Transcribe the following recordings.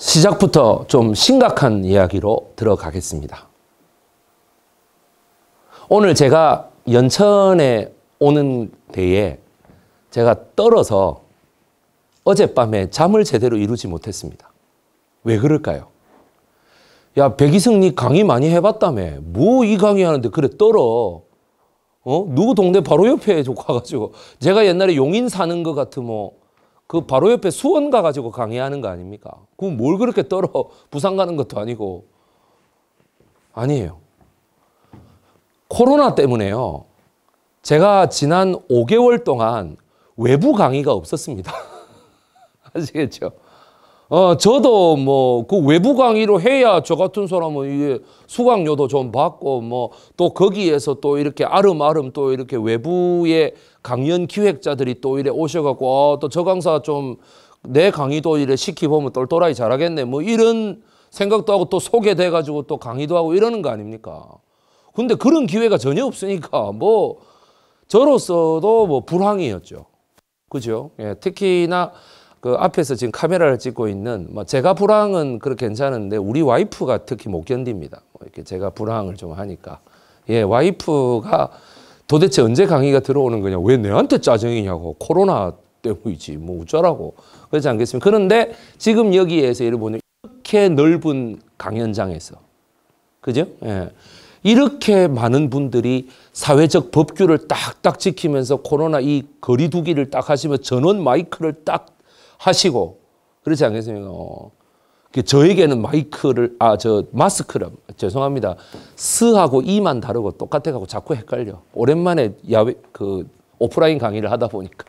시작부터 좀 심각한 이야기로 들어가겠습니다. 오늘 제가 연천에 오는 데에 제가 떨어서 어젯밤에 잠을 제대로 이루지 못했습니다. 왜 그럴까요? 야, 백이성 니 강의 많이 해봤다며. 뭐 이 강의 하는데 그래 떨어. 어? 누구 동네 바로 옆에 가가지고. 제가 옛날에 용인 사는 것 같으면 그 바로 옆에 수원 가가지고 강의하는 거 아닙니까? 그럼 뭘 그렇게 떨어 부산 가는 것도 아니고 아니에요. 코로나 때문에요. 제가 지난 5개월 동안 외부 강의가 없었습니다. 아시겠죠? 어, 저도 뭐, 그 외부 강의로 해야 저 같은 사람은 이게 수강료도 좀 받고 뭐, 또 거기에서 또 이렇게 아름아름 또 이렇게 외부의 강연 기획자들이 또 이래 오셔갖고, 아, 또 저 강사 좀 내 강의도 이래 시키보면 똘똘하게 잘하겠네. 뭐 이런 생각도 하고 또 소개돼가지고 또 강의도 하고 이러는 거 아닙니까? 근데 그런 기회가 전혀 없으니까 뭐, 저로서도 뭐 불황이었죠. 그죠? 예, 특히나 그 앞에서 지금 카메라를 찍고 있는 뭐 제가 불황은 그렇게 괜찮은데 우리 와이프가 특히 못 견딥니다. 뭐 이렇게 제가 불황을 좀 하니까 예 와이프가 도대체 언제 강의가 들어오는 거냐 왜 내한테 짜증이냐고 코로나 때문이지 뭐 어쩌라고 그렇지 않겠습니까? 그런데 지금 여기에서 예를 보면 이렇게 넓은 강연장에서 그죠? 예. 이렇게 많은 분들이 사회적 법규를 딱딱 지키면서 코로나 이 거리두기를 딱 하시면 전원 마이크를 딱 하시고 그렇지 않겠습니까? 어. 그 저에게는 마이크를 아 저 마스크를 죄송합니다 스하고 이만 다르고 똑같아 가고 자꾸 헷갈려 오랜만에 야외 그 오프라인 강의를 하다 보니까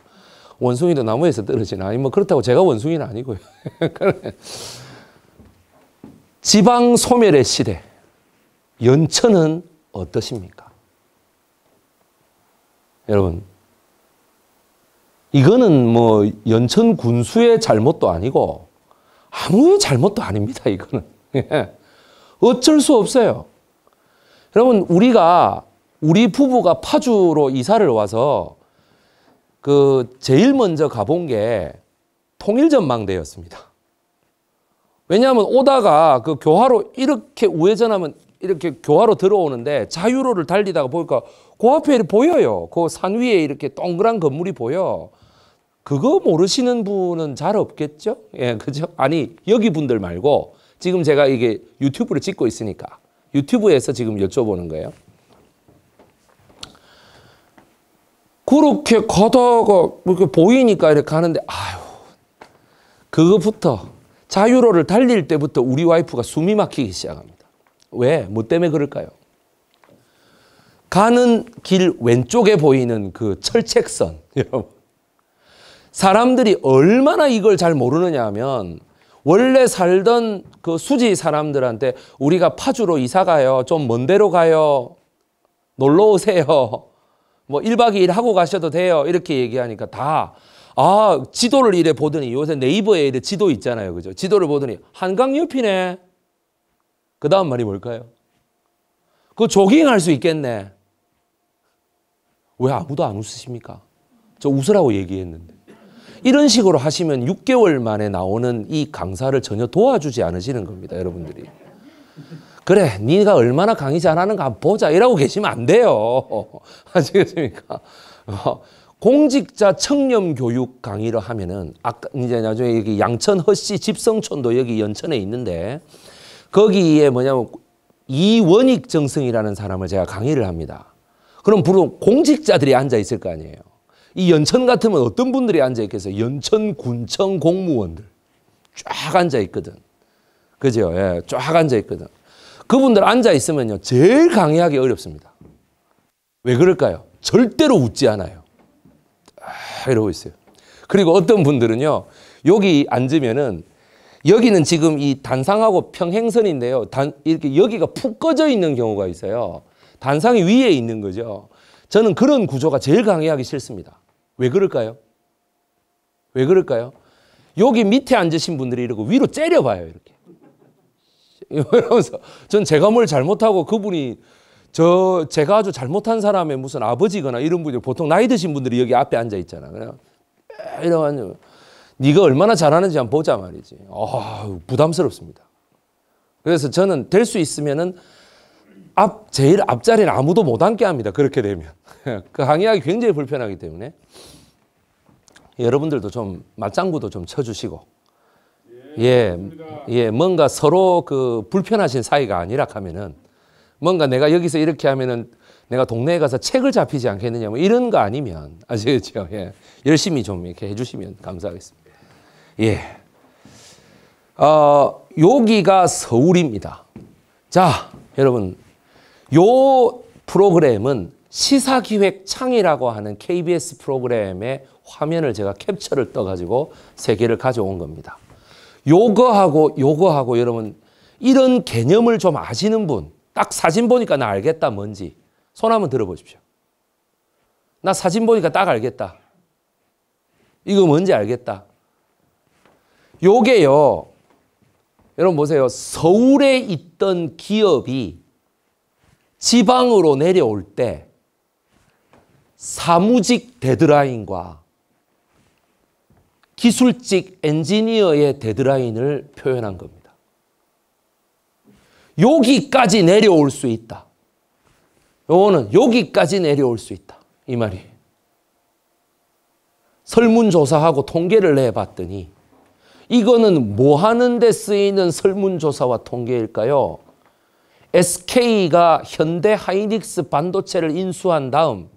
원숭이도 나무에서 떨어지나 아니 뭐 그렇다고 제가 원숭이는 아니고요 지방 소멸의 시대 연천은 어떠십니까 여러분 이거는 뭐 연천 군수의 잘못도 아니고 아무의 잘못도 아닙니다. 이거는. 예. 어쩔 수 없어요. 여러분 우리가 우리 부부가 파주로 이사를 와서 그 제일 먼저 가본 게 통일전망대였습니다. 왜냐하면 오다가 그 교화로 이렇게 우회전하면 이렇게 교화로 들어오는데 자유로를 달리다가 보니까 그 앞에 보여요. 그 산 위에 이렇게 동그란 건물이 보여. 그거 모르시는 분은 잘 없겠죠? 예, 그죠? 아니, 여기 분들 말고 지금 제가 이게 유튜브를 찍고 있으니까 유튜브에서 지금 여쭤보는 거예요. 그렇게 가다가 뭐 이렇게 보이니까 이렇게 가는데 아유 그거부터 자유로를 달릴 때부터 우리 와이프가 숨이 막히기 시작합니다. 왜? 뭐 때문에 그럴까요? 가는 길 왼쪽에 보이는 그 철책선 여러분 사람들이 얼마나 이걸 잘 모르느냐 하면 원래 살던 그 수지 사람들한테 우리가 파주로 이사 가요. 좀 먼 데로 가요. 놀러 오세요. 뭐 1박 2일 하고 가셔도 돼요. 이렇게 얘기하니까 다 아, 지도를 이래 보더니 요새 네이버에 이래 지도 있잖아요. 그죠? 지도를 보더니 한강 옆이네. 그 다음 말이 뭘까요? 그 조깅할 수 있겠네. 왜 아무도 안 웃으십니까? 저 웃으라고 얘기했는데. 이런 식으로 하시면 6개월 만에 나오는 이 강사를 전혀 도와주지 않으시는 겁니다, 여러분들이. 그래, 네가 얼마나 강의 잘하는가 보자 이러고 계시면 안 돼요. 아시겠습니까? 공직자 청렴 교육 강의를 하면은 아까 이제 나중에 여기 양천 허씨 집성촌도 여기 연천에 있는데 거기에 뭐냐면 이원익 정승이라는 사람을 제가 강의를 합니다. 그럼 부로 공직자들이 앉아 있을 거 아니에요. 이 연천 같으면 어떤 분들이 앉아 있겠어요? 연천 군청 공무원들 쫙 앉아 있거든. 그죠? 예, 쫙 앉아 있거든. 그분들 앉아 있으면요 제일 강의하기 어렵습니다. 왜 그럴까요? 절대로 웃지 않아요. 아, 이러고 있어요. 그리고 어떤 분들은요 여기 앉으면은 여기는 지금 이 단상하고 평행선인데요. 단, 이렇게 여기가 푹 꺼져 있는 경우가 있어요. 단상이 위에 있는 거죠. 저는 그런 구조가 제일 강의하기 싫습니다. 왜 그럴까요? 왜 그럴까요? 여기 밑에 앉으신 분들이 이러고 위로 째려봐요, 이렇게. 이러면서 전 제가 뭘 잘못하고 그분이 저 제가 아주 잘못한 사람의 무슨 아버지거나 이런 분들 보통 나이 드신 분들이 여기 앞에 앉아 있잖아. 그냥 이러면 네가 얼마나 잘하는지 한번 보자 말이지. 아, 부담스럽습니다. 그래서 저는 될 수 있으면은 앞, 제일 앞자리는 아무도 못 앉게 합니다. 그렇게 되면. 그 항의하기 굉장히 불편하기 때문에 여러분들도 좀 맞장구도 좀 쳐주시고 예, 예, 예, 뭔가 서로 그 불편하신 사이가 아니라 하면은 뭔가 내가 여기서 이렇게 하면은 내가 동네에 가서 책을 잡히지 않겠느냐 뭐 이런 거 아니면 아시겠죠? 예, 열심히 좀 이렇게 해주시면 감사하겠습니다. 예, 어, 여기가 서울입니다. 자, 여러분 요 프로그램은 시사기획 창이라고 하는 KBS 프로그램의 화면을 제가 캡처를 떠가지고 세 개를 가져온 겁니다. 요거하고 요거하고 여러분 이런 개념을 좀 아시는 분, 딱 사진 보니까 나 알겠다 뭔지 손 한번 들어보십시오. 나 사진 보니까 딱 알겠다. 이거 뭔지 알겠다. 요게요. 여러분 보세요. 서울에 있던 기업이 지방으로 내려올 때 사무직 데드라인과 기술직 엔지니어의 데드라인을 표현한 겁니다. 여기까지 내려올 수 있다. 요거는 여기까지 내려올 수 있다. 이 말이. 설문조사하고 통계를 내봤더니 이거는 뭐 하는 데 쓰이는 설문조사와 통계일까요? SK가 현대 하이닉스 반도체를 인수한 다음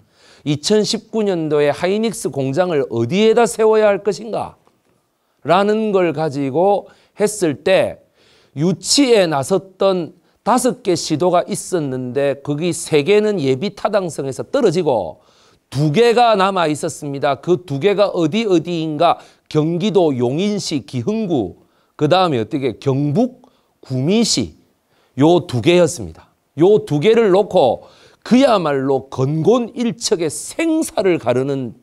2019년도에 하이닉스 공장을 어디에다 세워야 할 것인가 라는 걸 가지고 했을 때 유치에 나섰던 다섯 개 시도가 있었는데 거기 세 개는 예비 타당성에서 떨어지고 두 개가 남아 있었습니다. 그 두 개가 어디 어디인가 경기도 용인시 기흥구 그 다음에 어떻게 경북 구미시 요두 개였습니다. 요 두 개를 놓고 그야말로 건곤일척의 생사를 가르는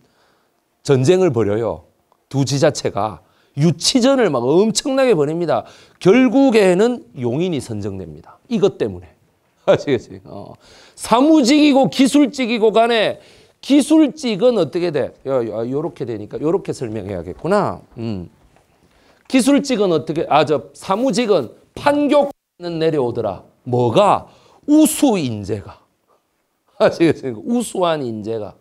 전쟁을 벌여요. 두 지자체가 유치전을 막 엄청나게 벌입니다. 결국에는 용인이 선정됩니다. 이것 때문에. 아시겠어요? 어. 사무직이고 기술직이고 간에 기술직은 어떻게 돼? 야, 렇게 되니까 요렇게 설명해야겠구나. 음. 기술직은 어떻게, 아, 저 사무직은 판교 는 내려오더라. 뭐가? 우수 인재가. 아시겠습니까? 우수한 인재가.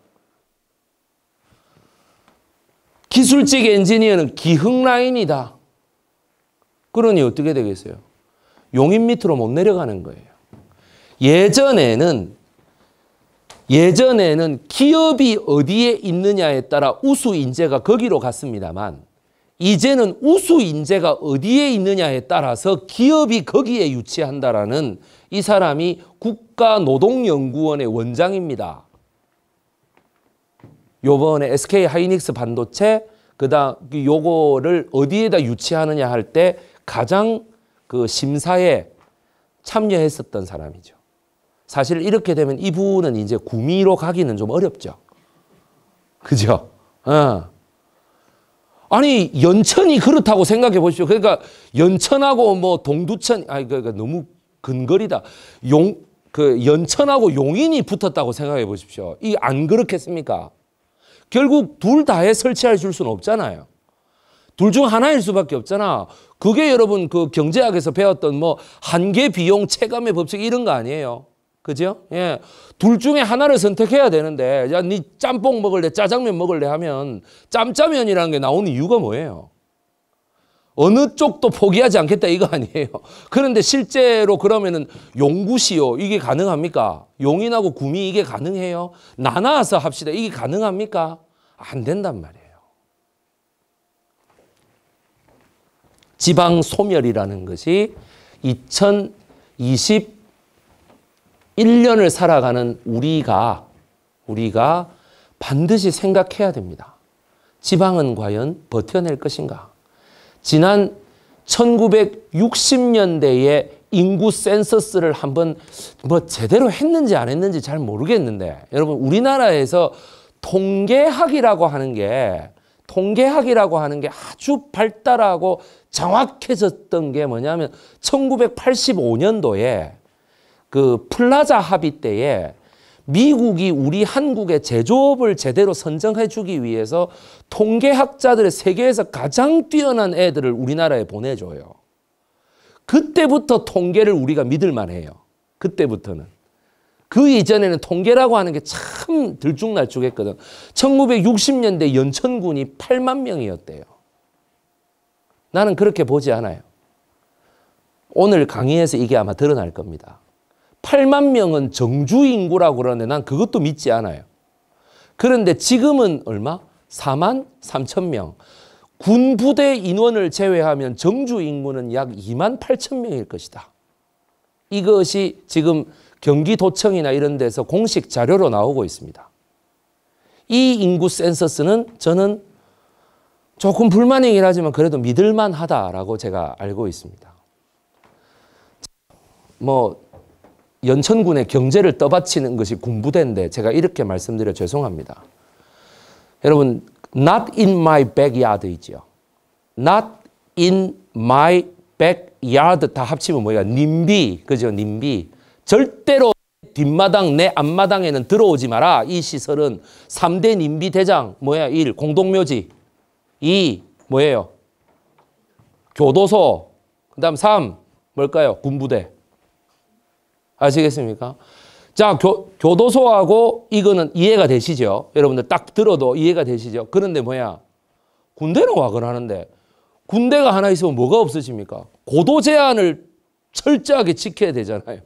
기술직 엔지니어는 기흥라인이다. 그러니 어떻게 되겠어요? 용인 밑으로 못 내려가는 거예요. 예전에는 예전에는 기업이 어디에 있느냐에 따라 우수 인재가 거기로 갔습니다만 이제는 우수 인재가 어디에 있느냐에 따라서 기업이 거기에 유치한다라는 이 사람이 국가노동연구원의 원장입니다. 요번에 SK 하이닉스 반도체 그다음 그 요거를 어디에다 유치하느냐 할 때 가장 그 심사에 참여했었던 사람이죠. 사실 이렇게 되면 이분은 이제 구미로 가기는 좀 어렵죠. 그죠? 어. 아니 연천이 그렇다고 생각해 보십시오. 그러니까 연천하고 뭐 동두천 아니 그러니까 너무 근거리다. 용 그 연천하고 용인이 붙었다고 생각해 보십시오. 이 안 그렇겠습니까? 결국 둘 다에 설치할 수는 없잖아요. 둘 중 하나일 수밖에 없잖아. 그게 여러분 그 경제학에서 배웠던 뭐 한계 비용 체감의 법칙 이런 거 아니에요. 그죠? 예. 둘 중에 하나를 선택해야 되는데, 야, 니 짬뽕 먹을래, 짜장면 먹을래 하면, 짬짜면이라는 게 나오는 이유가 뭐예요? 어느 쪽도 포기하지 않겠다 이거 아니에요. 그런데 실제로 그러면은 용구시요 이게 가능합니까? 용인하고 구미 이게 가능해요? 나눠서 합시다. 이게 가능합니까? 안 된단 말이에요. 지방 소멸이라는 것이 2020 1년을 살아가는 우리가 우리가 반드시 생각해야 됩니다. 지방은 과연 버텨낼 것인가? 지난 1960년대에 인구 센서스를 한번 뭐 제대로 했는지 안 했는지 잘 모르겠는데 여러분 우리나라에서 통계학이라고 하는 게 통계학이라고 하는 게 아주 발달하고 정확해졌던 게 뭐냐면 1985년도에 그 플라자 합의 때에 미국이 우리 한국의 제조업을 제대로 선정해 주기 위해서 통계학자들의 세계에서 가장 뛰어난 애들을 우리나라에 보내줘요. 그때부터 통계를 우리가 믿을만 해요. 그때부터는. 그 이전에는 통계라고 하는 게 참 들쭉날쭉했거든. 1960년대 연천군이 8만 명이었대요. 나는 그렇게 보지 않아요. 오늘 강의에서 이게 아마 드러날 겁니다. 8만 명은 정주 인구라고 그러는데 난 그것도 믿지 않아요. 그런데 지금은 얼마? 4만 3천 명. 군 부대 인원을 제외하면 정주 인구는 약 2만 8천 명일 것이다. 이것이 지금 경기도청이나 이런 데서 공식 자료로 나오고 있습니다. 이 인구 센서스는 저는 조금 불만이긴 하지만 그래도 믿을만 하다라고 제가 알고 있습니다. 뭐 연천군의 경제를 떠받치는 것이 군부대인데 제가 이렇게 말씀드려 죄송합니다. 여러분, not in my backyard이지요. not in my backyard 다 합치면 뭐야? 님비, 그죠? 님비. 절대로 뒷마당, 내 앞마당에는 들어오지 마라. 이 시설은 3대 님비 대장, 뭐야? 1. 공동묘지. 2. 뭐예요? 교도소. 그 다음 3. 뭘까요? 군부대. 아시겠습니까? 자, 교, 교도소하고 이거는 이해가 되시죠? 여러분들 딱 들어도 이해가 되시죠? 그런데 뭐야? 군대는 와근 하는데 군대가 하나 있으면 뭐가 없으십니까? 고도 제한을 철저하게 지켜야 되잖아요.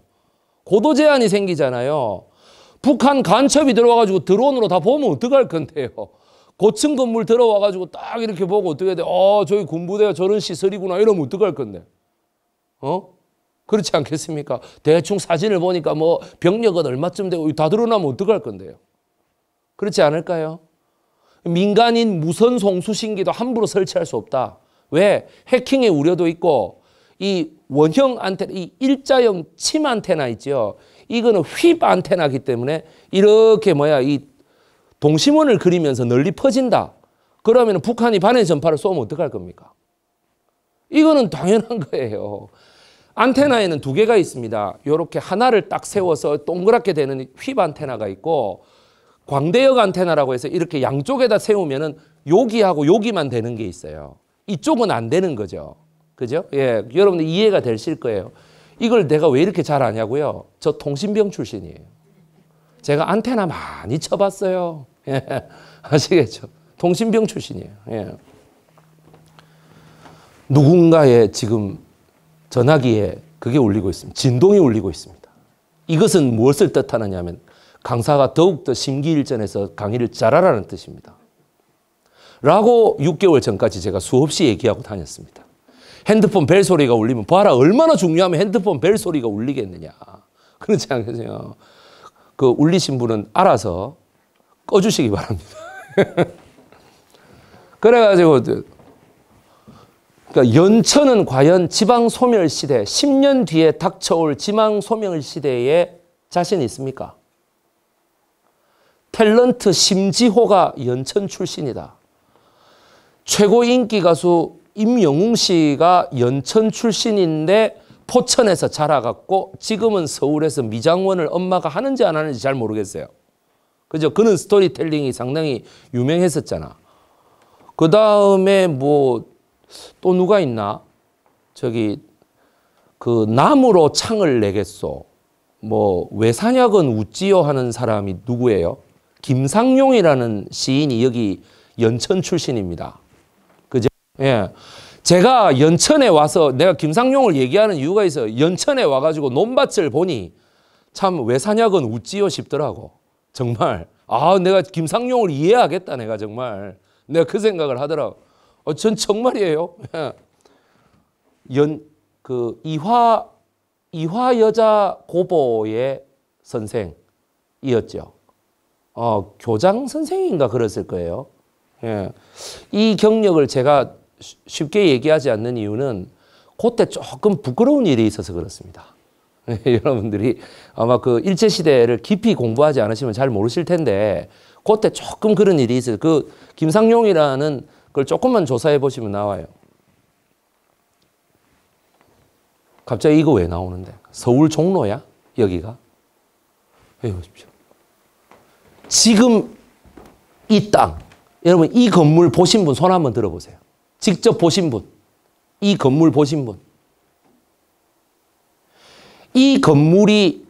고도 제한이 생기잖아요. 북한 간첩이 들어와가지고 드론으로 다 보면 어떡할 건데요. 고층 건물 들어와가지고 딱 이렇게 보고 어떻게 돼? 어, 저희 군부대가 저런 시설이구나. 이러면 어떡할 건데. 어? 그렇지 않겠습니까? 대충 사진을 보니까 뭐 병력은 얼마쯤 되고 다 드러나면 어떡할 건데요? 그렇지 않을까요? 민간인 무선 송수신기도 함부로 설치할 수 없다. 왜? 해킹의 우려도 있고 이 원형 안테나, 이 일자형 침 안테나 있죠. 이거는 휩 안테나기 때문에 이렇게 뭐야 이 동심원을 그리면서 널리 퍼진다. 그러면 북한이 반의 전파를 쏘면 어떡할 겁니까? 이거는 당연한 거예요. 안테나에는 두 개가 있습니다. 이렇게 하나를 딱 세워서 동그랗게 되는 휩 안테나가 있고 광대역 안테나라고 해서 이렇게 양쪽에다 세우면은 여기하고 여기만 되는 게 있어요. 이쪽은 안 되는 거죠. 그죠? 예, 여러분들 이해가 되실 거예요. 이걸 내가 왜 이렇게 잘 아냐고요? 저 통신병 출신이에요. 제가 안테나 많이 쳐봤어요. 예, 아시겠죠? 통신병 출신이에요. 예. 누군가의 지금 전화기에 그게 울리고 있습니다. 진동이 울리고 있습니다. 이것은 무엇을 뜻하느냐 면 강사가 더욱더 심기일전해서 강의를 잘하라는 뜻입니다. 라고 6개월 전까지 제가 수없이 얘기하고 다녔습니다. 핸드폰 벨 소리가 울리면 봐라 얼마나 중요하면 핸드폰 벨 소리가 울리겠느냐. 그렇지 않겠어요? 그 울리신 분은 알아서 꺼주시기 바랍니다. 그래가지고 그러니까 연천은 과연 지방 소멸 시대, 10년 뒤에 닥쳐올 지방 소멸 시대에 자신 있습니까? 탤런트 심지호가 연천 출신이다. 최고 인기 가수 임영웅 씨가 연천 출신인데 포천에서 자라갔고 지금은 서울에서 미장원을 엄마가 하는지 안 하는지 잘 모르겠어요. 그죠? 그는 스토리텔링이 상당히 유명했었잖아. 그 다음에 뭐또 누가 있나? 저기 그 나무로 창을 내겠소. 뭐 외산역은 웃지요 하는 사람이 누구예요? 김상용이라는 시인이 여기 연천 출신입니다. 그죠? 예. 제가 연천에 와서 내가 김상용을 얘기하는 이유가 있어 연천에 와가지고 논밭을 보니 참 외산역은 웃지요 싶더라고. 정말. 아, 내가 김상용을 이해하겠다. 내가 정말. 내가 그 생각을 하더라고. 어, 전 정말이에요. 예. 연, 그, 이화, 이화 여자 고보의 선생이었죠. 어, 교장 선생인가 그랬을 거예요. 예. 이 경력을 제가 쉽게 얘기하지 않는 이유는 그때 조금 부끄러운 일이 있어서 그렇습니다. 예, 여러분들이 아마 그 일제시대를 깊이 공부하지 않으시면 잘 모르실 텐데 그때 조금 그런 일이 있어요. 그 김상용이라는 그걸 조금만 조사해 보시면 나와요. 갑자기 이거 왜 나오는데? 서울 종로야? 여기가? 해보십시오. 지금 이 땅, 여러분 이 건물 보신 분 손 한번 들어보세요. 직접 보신 분, 이 건물 보신 분. 이 건물이,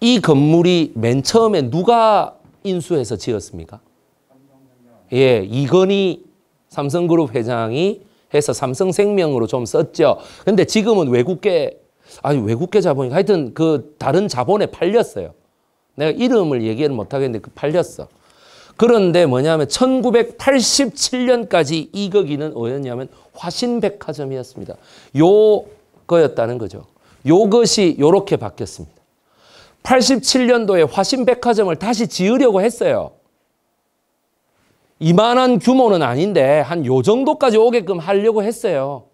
이 건물이 맨 처음에 누가 인수해서 지었습니까? 예, 이건희 삼성그룹 회장이 해서 삼성생명으로 좀 썼죠. 근데 지금은 외국계 아니 외국계 자본이 하여튼 그 다른 자본에 팔렸어요. 내가 이름을 얘기를 못 하겠는데 그 팔렸어. 그런데 뭐냐면 1987년까지 2거기는 어였냐면 화신백화점이었습니다. 요 거였다는 거죠. 요것이 요렇게 바뀌었습니다. 87년도에 화신백화점을 다시 지으려고 했어요. 이만한 규모는 아닌데 한 요 정도까지 오게끔 하려고 했어요.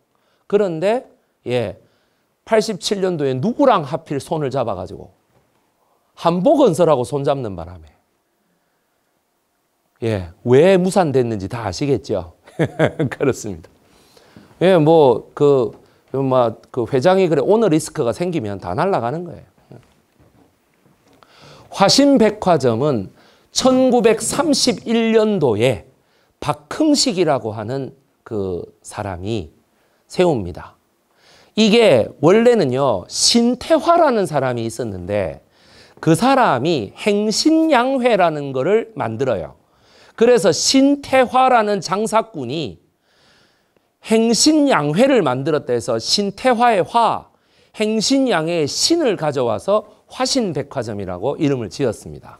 그런데 예 87년도에 누구랑 하필 손을 잡아가지고 한복건설하고 손잡는 바람에 예, 왜 무산됐는지 다 아시겠죠? 그렇습니다. 예, 뭐, 그, 막, 뭐, 그 회장이 그래, 오늘 리스크가 생기면 다 날아가는 거예요. 예. 화신백화점은 1931년도에 박흥식이라고 하는 그 사람이 세웁니다. 이게 원래는요, 신태화라는 사람이 있었는데 그 사람이 행신양회라는 거를 만들어요. 그래서 신태화라는 장사꾼이 행신양회를 만들었다 해서 신태화의 화, 행신양의 신을 가져와서 화신백화점이라고 이름을 지었습니다.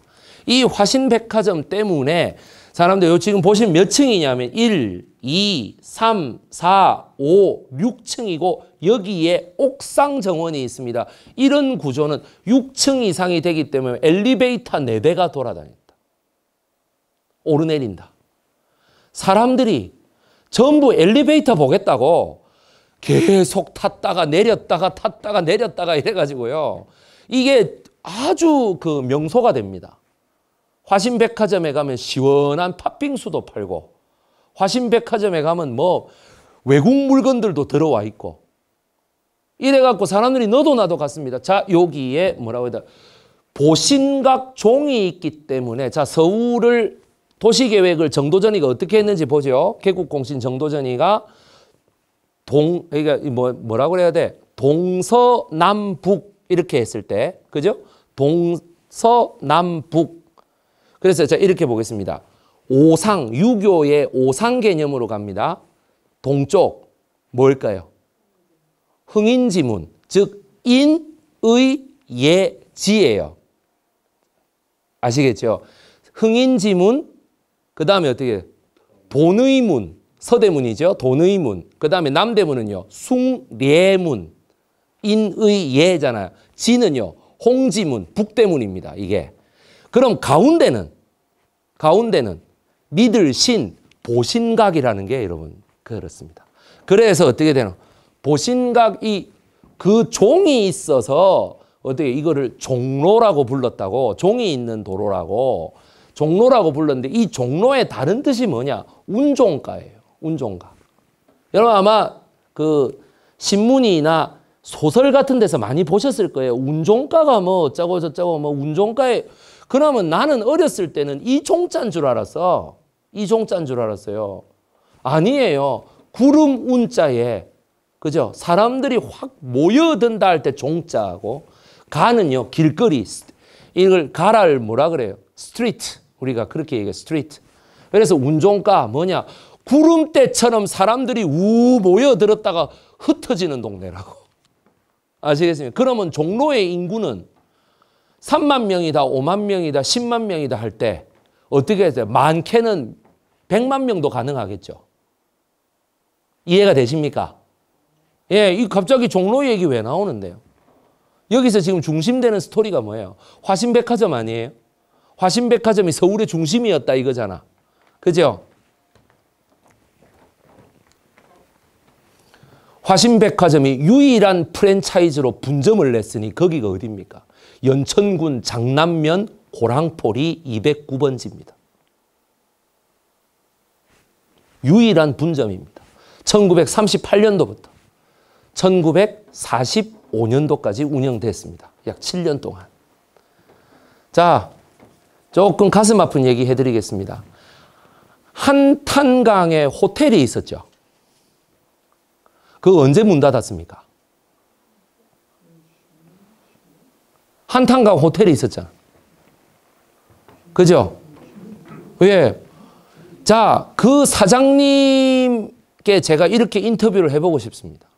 이 화신백화점 때문에 사람들 요 지금 보시면 몇 층이냐면 1, 2, 3, 4, 5, 6층이고 여기에 옥상 정원이 있습니다. 이런 구조는 6층 이상이 되기 때문에 엘리베이터 4대가 돌아다닌다. 오르내린다. 사람들이 전부 엘리베이터 보겠다고 계속 탔다가 내렸다가 탔다가 내렸다가 이래가지고요. 이게 아주 그 명소가 됩니다. 화신백화점에 가면 시원한 팥빙수도 팔고 화신백화점에 가면 뭐 외국 물건들도 들어와 있고 이래갖고 사람들이 너도 나도 갔습니다. 자 여기에 뭐라고 해야 돼 보신각 종이 있기 때문에 자 서울을 도시계획을 정도전이가 어떻게 했는지 보죠. 개국공신 정도전이가 동 그러니까 뭐 뭐라고 해야 돼? 동서남북 이렇게 했을 때 그죠? 동서남북 그래서 제 이렇게 보겠습니다. 오상, 유교의 오상 개념으로 갑니다. 동쪽, 뭘까요? 흥인지문, 즉 인, 의, 예, 지예요. 아시겠죠? 흥인지문, 그 다음에 어떻게 해의문 서대문이죠. 돈의문. 그 다음에 남대문은요. 숭례문, 인의예잖아요. 지는요. 홍지문, 북대문입니다. 이게. 그럼 가운데는 가운데는 믿을 신 보신각이라는 게 여러분 그렇습니다. 그래서 어떻게 되나 보신각이 그 종이 있어서 어떻게 이거를 종로라고 불렀다고 종이 있는 도로라고 종로라고 불렀는데 이 종로의 다른 뜻이 뭐냐 운종가예요. 운종가. 여러분 아마 그 신문이나 소설 같은 데서 많이 보셨을 거예요. 운종가가 뭐 어쩌고 저쩌고 뭐 운종가에 그러면 나는 어렸을 때는 이종자인 줄 알았어. 이종자인 줄 알았어요. 아니에요. 구름 운자에 그죠? 사람들이 확 모여든다 할 때 종자하고 가는요. 길거리. 이걸 가라 뭐라 그래요? 스트리트. 우리가 그렇게 얘기해 스트리트. 그래서 운종가 뭐냐? 구름대처럼 사람들이 우 모여들었다가 흩어지는 동네라고. 아시겠습니까? 그러면 종로의 인구는 3만 명이다, 5만 명이다, 10만 명이다 할 때 어떻게 해야 돼요? 많게는 100만 명도 가능하겠죠. 이해가 되십니까? 예, 이 갑자기 종로 얘기 왜 나오는데요? 여기서 지금 중심되는 스토리가 뭐예요? 화신백화점 아니에요? 화신백화점이 서울의 중심이었다 이거잖아. 그죠? 화신백화점이 유일한 프랜차이즈로 분점을 냈으니 거기가 어디니까 연천군 장남면 고랑포리 209번지입니다. 유일한 분점입니다. 1938년도부터 1945년도까지 운영됐습니다. 약 7년 동안. 자, 조금 가슴 아픈 얘기 해드리겠습니다. 한탄강에 호텔이 있었죠. 그 언제 문 닫았습니까? 한탄강 호텔에 있었잖아. 그죠? 예. 자, 그 사장님께 제가 이렇게 인터뷰를 해보고 싶습니다.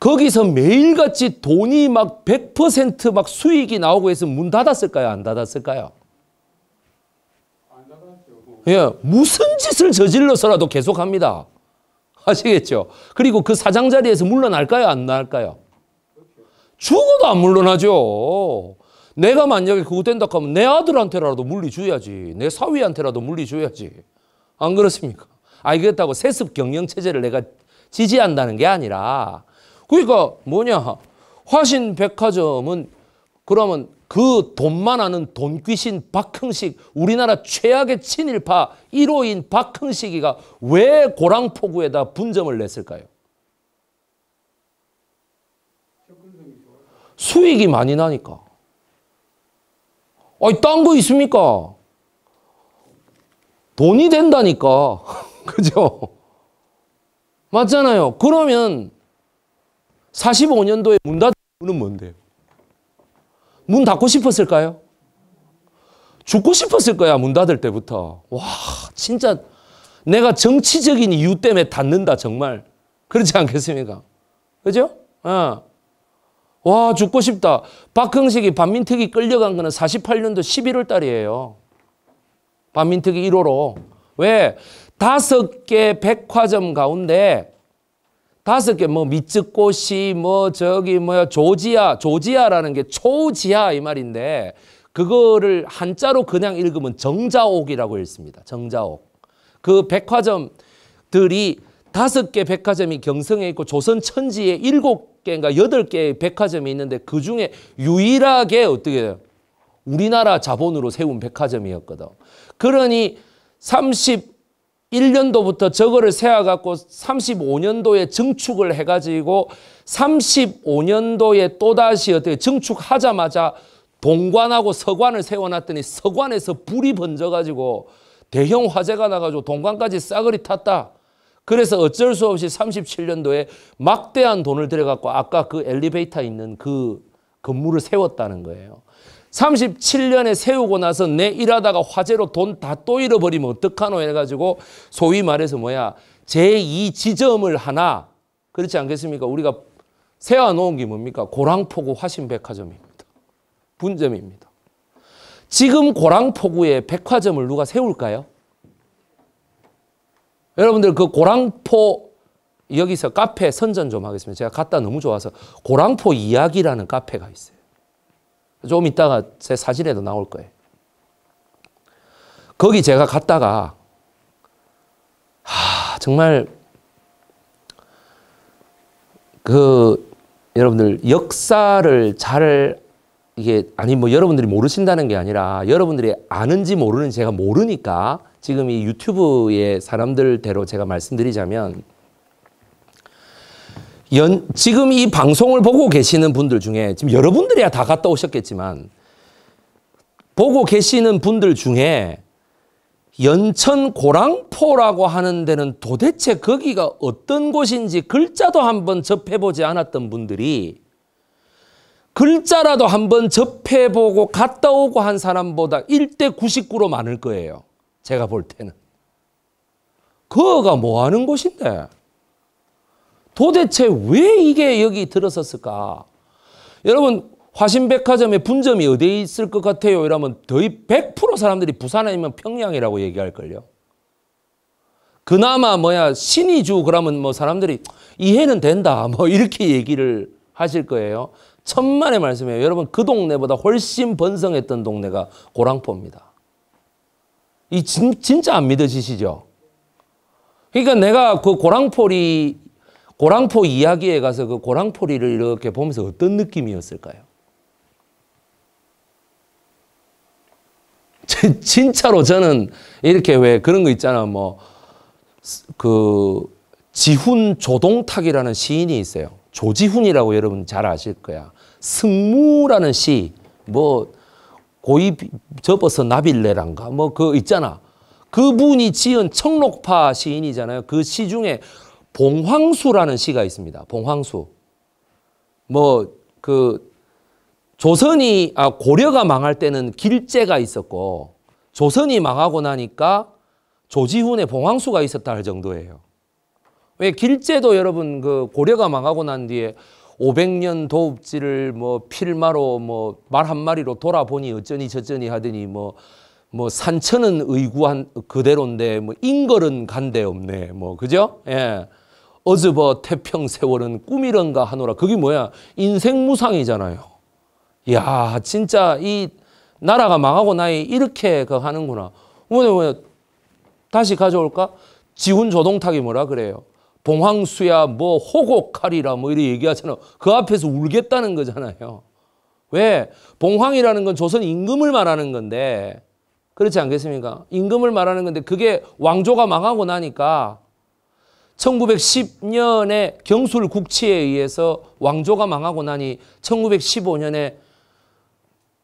거기서 매일같이 돈이 막 100%막 수익이 나오고 해서 문 닫았을까요? 안 닫았을까요? 예, 무슨 짓을 저질러서라도 계속합니다. 아시겠죠? 그리고 그 사장 자리에서 물러날까요? 안 나갈까요? 죽어도 안 물러나죠. 내가 만약에 그거 된다 하면 내 아들한테라도 물리줘야지. 내 사위한테라도 물리줘야지. 안 그렇습니까? 알겠다고 아, 세습 경영 체제를 내가 지지한다는 게 아니라 그러니까 뭐냐 화신 백화점은 그러면 그 돈만 아는 돈 귀신 박흥식 우리나라 최악의 친일파 1호인 박흥식이가 왜 고랑포구에다 분점을 냈을까요? 수익이 많이 나니까. 아니, 딴 거 있습니까? 돈이 된다니까. 그죠? 맞잖아요. 그러면 45년도에 문 닫은 이유는 뭔데요? 문 닫고 싶었을까요? 죽고 싶었을 거야, 문 닫을 때부터. 와, 진짜 내가 정치적인 이유 때문에 닫는다, 정말. 그렇지 않겠습니까? 그죠? 어. 와 죽고 싶다. 박흥식이 반민특위 끌려간 거는 48년도 11월 달이에요. 반민특위 1호로. 왜? 다섯 개 백화점 가운데 다섯 개 뭐 미츠꼬시 뭐 저기 뭐야 조지아 조지아라는 게 초지아 이 말인데 그거를 한자로 그냥 읽으면 정자옥이라고 읽습니다. 정자옥. 그 백화점들이 다섯 개 백화점이 경성에 있고 조선 천지에 일곱 개인가 여덟 개의 백화점이 있는데 그 중에 유일하게 어떻게 돼요? 우리나라 자본으로 세운 백화점이었거든. 그러니 31년도부터 저거를 세워갖고 35년도에 증축을 해가지고 35년도에 또다시 어떻게 증축하자마자 동관하고 서관을 세워놨더니 서관에서 불이 번져가지고 대형 화재가 나가지고 동관까지 싸그리 탔다. 그래서 어쩔 수 없이 37년도에 막대한 돈을 들여갖고 아까 그 엘리베이터 있는 그 건물을 세웠다는 거예요. 37년에 세우고 나서 내 일하다가 화재로 돈 다 또 잃어버리면 어떡하노 해가지고 소위 말해서 뭐야 제2지점을 하나 그렇지 않겠습니까? 우리가 세워놓은 게 뭡니까? 고랑포구 화신백화점입니다. 분점입니다. 지금 고랑포구에 백화점을 누가 세울까요? 여러분들 그 고랑포 여기서 카페 선전 좀 하겠습니다. 제가 갔다 너무 좋아서 고랑포 이야기라는 카페가 있어요. 좀 이따가 제 사진에도 나올 거예요. 거기 제가 갔다가 하, 정말 그 여러분들 역사를 잘 이게 아니 뭐 여러분들이 모르신다는 게 아니라 여러분들이 아는지 모르는지 제가 모르니까 지금 이 유튜브의 사람들대로 제가 말씀드리자면 연, 지금 이 방송을 보고 계시는 분들 중에 지금 여러분들이야 다 갔다 오셨겠지만 보고 계시는 분들 중에 연천 고랑포라고 하는 데는 도대체 거기가 어떤 곳인지 글자도 한번 접해보지 않았던 분들이 글자라도 한번 접해보고 갔다 오고 한 사람보다 1대 99로 많을 거예요. 제가 볼 때는. 거가뭐 하는 곳인데? 도대체 왜 이게 여기 들어섰을까? 여러분, 화신백화점의 분점이 어디에 있을 것 같아요? 이러면 거의 100% 사람들이 부산 아니면 평양이라고 얘기할걸요. 그나마 뭐야, 신이주 그러면 뭐 사람들이 이해는 된다. 뭐 이렇게 얘기를 하실 거예요. 천만의 말씀이에요. 여러분, 그 동네보다 훨씬 번성했던 동네가 고랑포입니다. 이 진, 진짜 안 믿어지시죠? 그러니까 내가 그 고랑포리, 고랑포 이야기에 가서 그 고랑포리를 이렇게 보면서 어떤 느낌이었을까요? 진짜로 저는 이렇게 왜 그런 거 있잖아. 뭐, 그, 지훈 조동탁이라는 시인이 있어요. 조지훈이라고 여러분 잘 아실 거야. 승무라는 시, 뭐, 고이 접어서 나빌레란가 뭐 그 있잖아. 그분이 지은 청록파 시인이잖아요. 그 시 중에 봉황수라는 시가 있습니다. 봉황수. 뭐 그 조선이 아 고려가 망할 때는 길제가 있었고 조선이 망하고 나니까 조지훈의 봉황수가 있었다 할 정도예요. 왜길제도 여러분 그 고려가 망하고 난 뒤에 500년 도읍지를 뭐 필마로 뭐 말 한마리로 돌아보니 어쩌니 저쩌니 하더니 뭐, 뭐 산천은 의구한 그대로인데 뭐 인걸은 간데 없네. 뭐 그죠? 예. 어즈버 태평 세월은 꿈이런가 하노라. 그게 뭐야? 인생 무상이잖아요. 야, 진짜 이 나라가 망하고 나이 이렇게 그 하는구나. 뭐냐, 뭐냐. 다시 가져올까? 지훈 조동탁이 뭐라 그래요? 봉황수야 뭐 호곡칼이라 뭐 이렇게 얘기하잖아. 그 앞에서 울겠다는 거잖아요. 왜? 봉황이라는 건 조선 임금을 말하는 건데 그렇지 않겠습니까? 임금을 말하는 건데 그게 왕조가 망하고 나니까 1910년에 경술 국치에 의해서 왕조가 망하고 나니 1915년에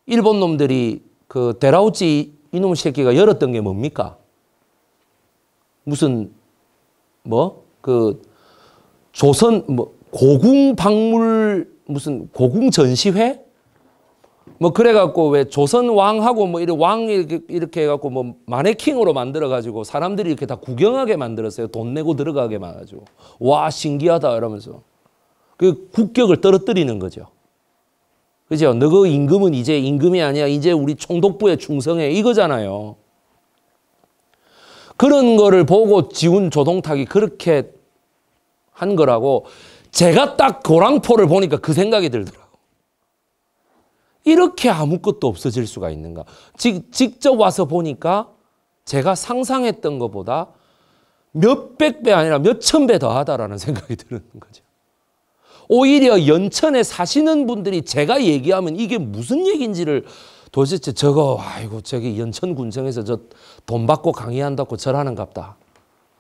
일본 놈들이 그 데라우치 이놈 새끼가 열었던 게 뭡니까? 무슨 뭐그 조선 뭐 고궁 박물 무슨 고궁 전시회 뭐 그래갖고 왜 조선 왕하고 뭐 이런 왕 이렇게, 이렇게 해갖고 뭐 마네킹으로 만들어가지고 사람들이 이렇게 다 구경하게 만들었어요. 돈 내고 들어가게 만가지고 와 신기하다 이러면서 그 국격을 떨어뜨리는 거죠. 그죠? 너 그 임금은 이제 임금이 아니야. 이제 우리 총독부에 충성해 이거잖아요. 그런 거를 보고 지운 조동탁이 그렇게 한 거라고 제가 딱 고랑포를 보니까 그 생각이 들더라고. 이렇게 아무것도 없어질 수가 있는가. 직, 직접 와서 보니까 제가 상상했던 것보다 몇백 배 아니라 몇천 배 더 하다라는 생각이 드는 거죠. 오히려 연천에 사시는 분들이 제가 얘기하면 이게 무슨 얘기인지를 도대체 저거 아이고 저기 연천 군청에서 저 돈 받고 강의한다고 절하는 갑다.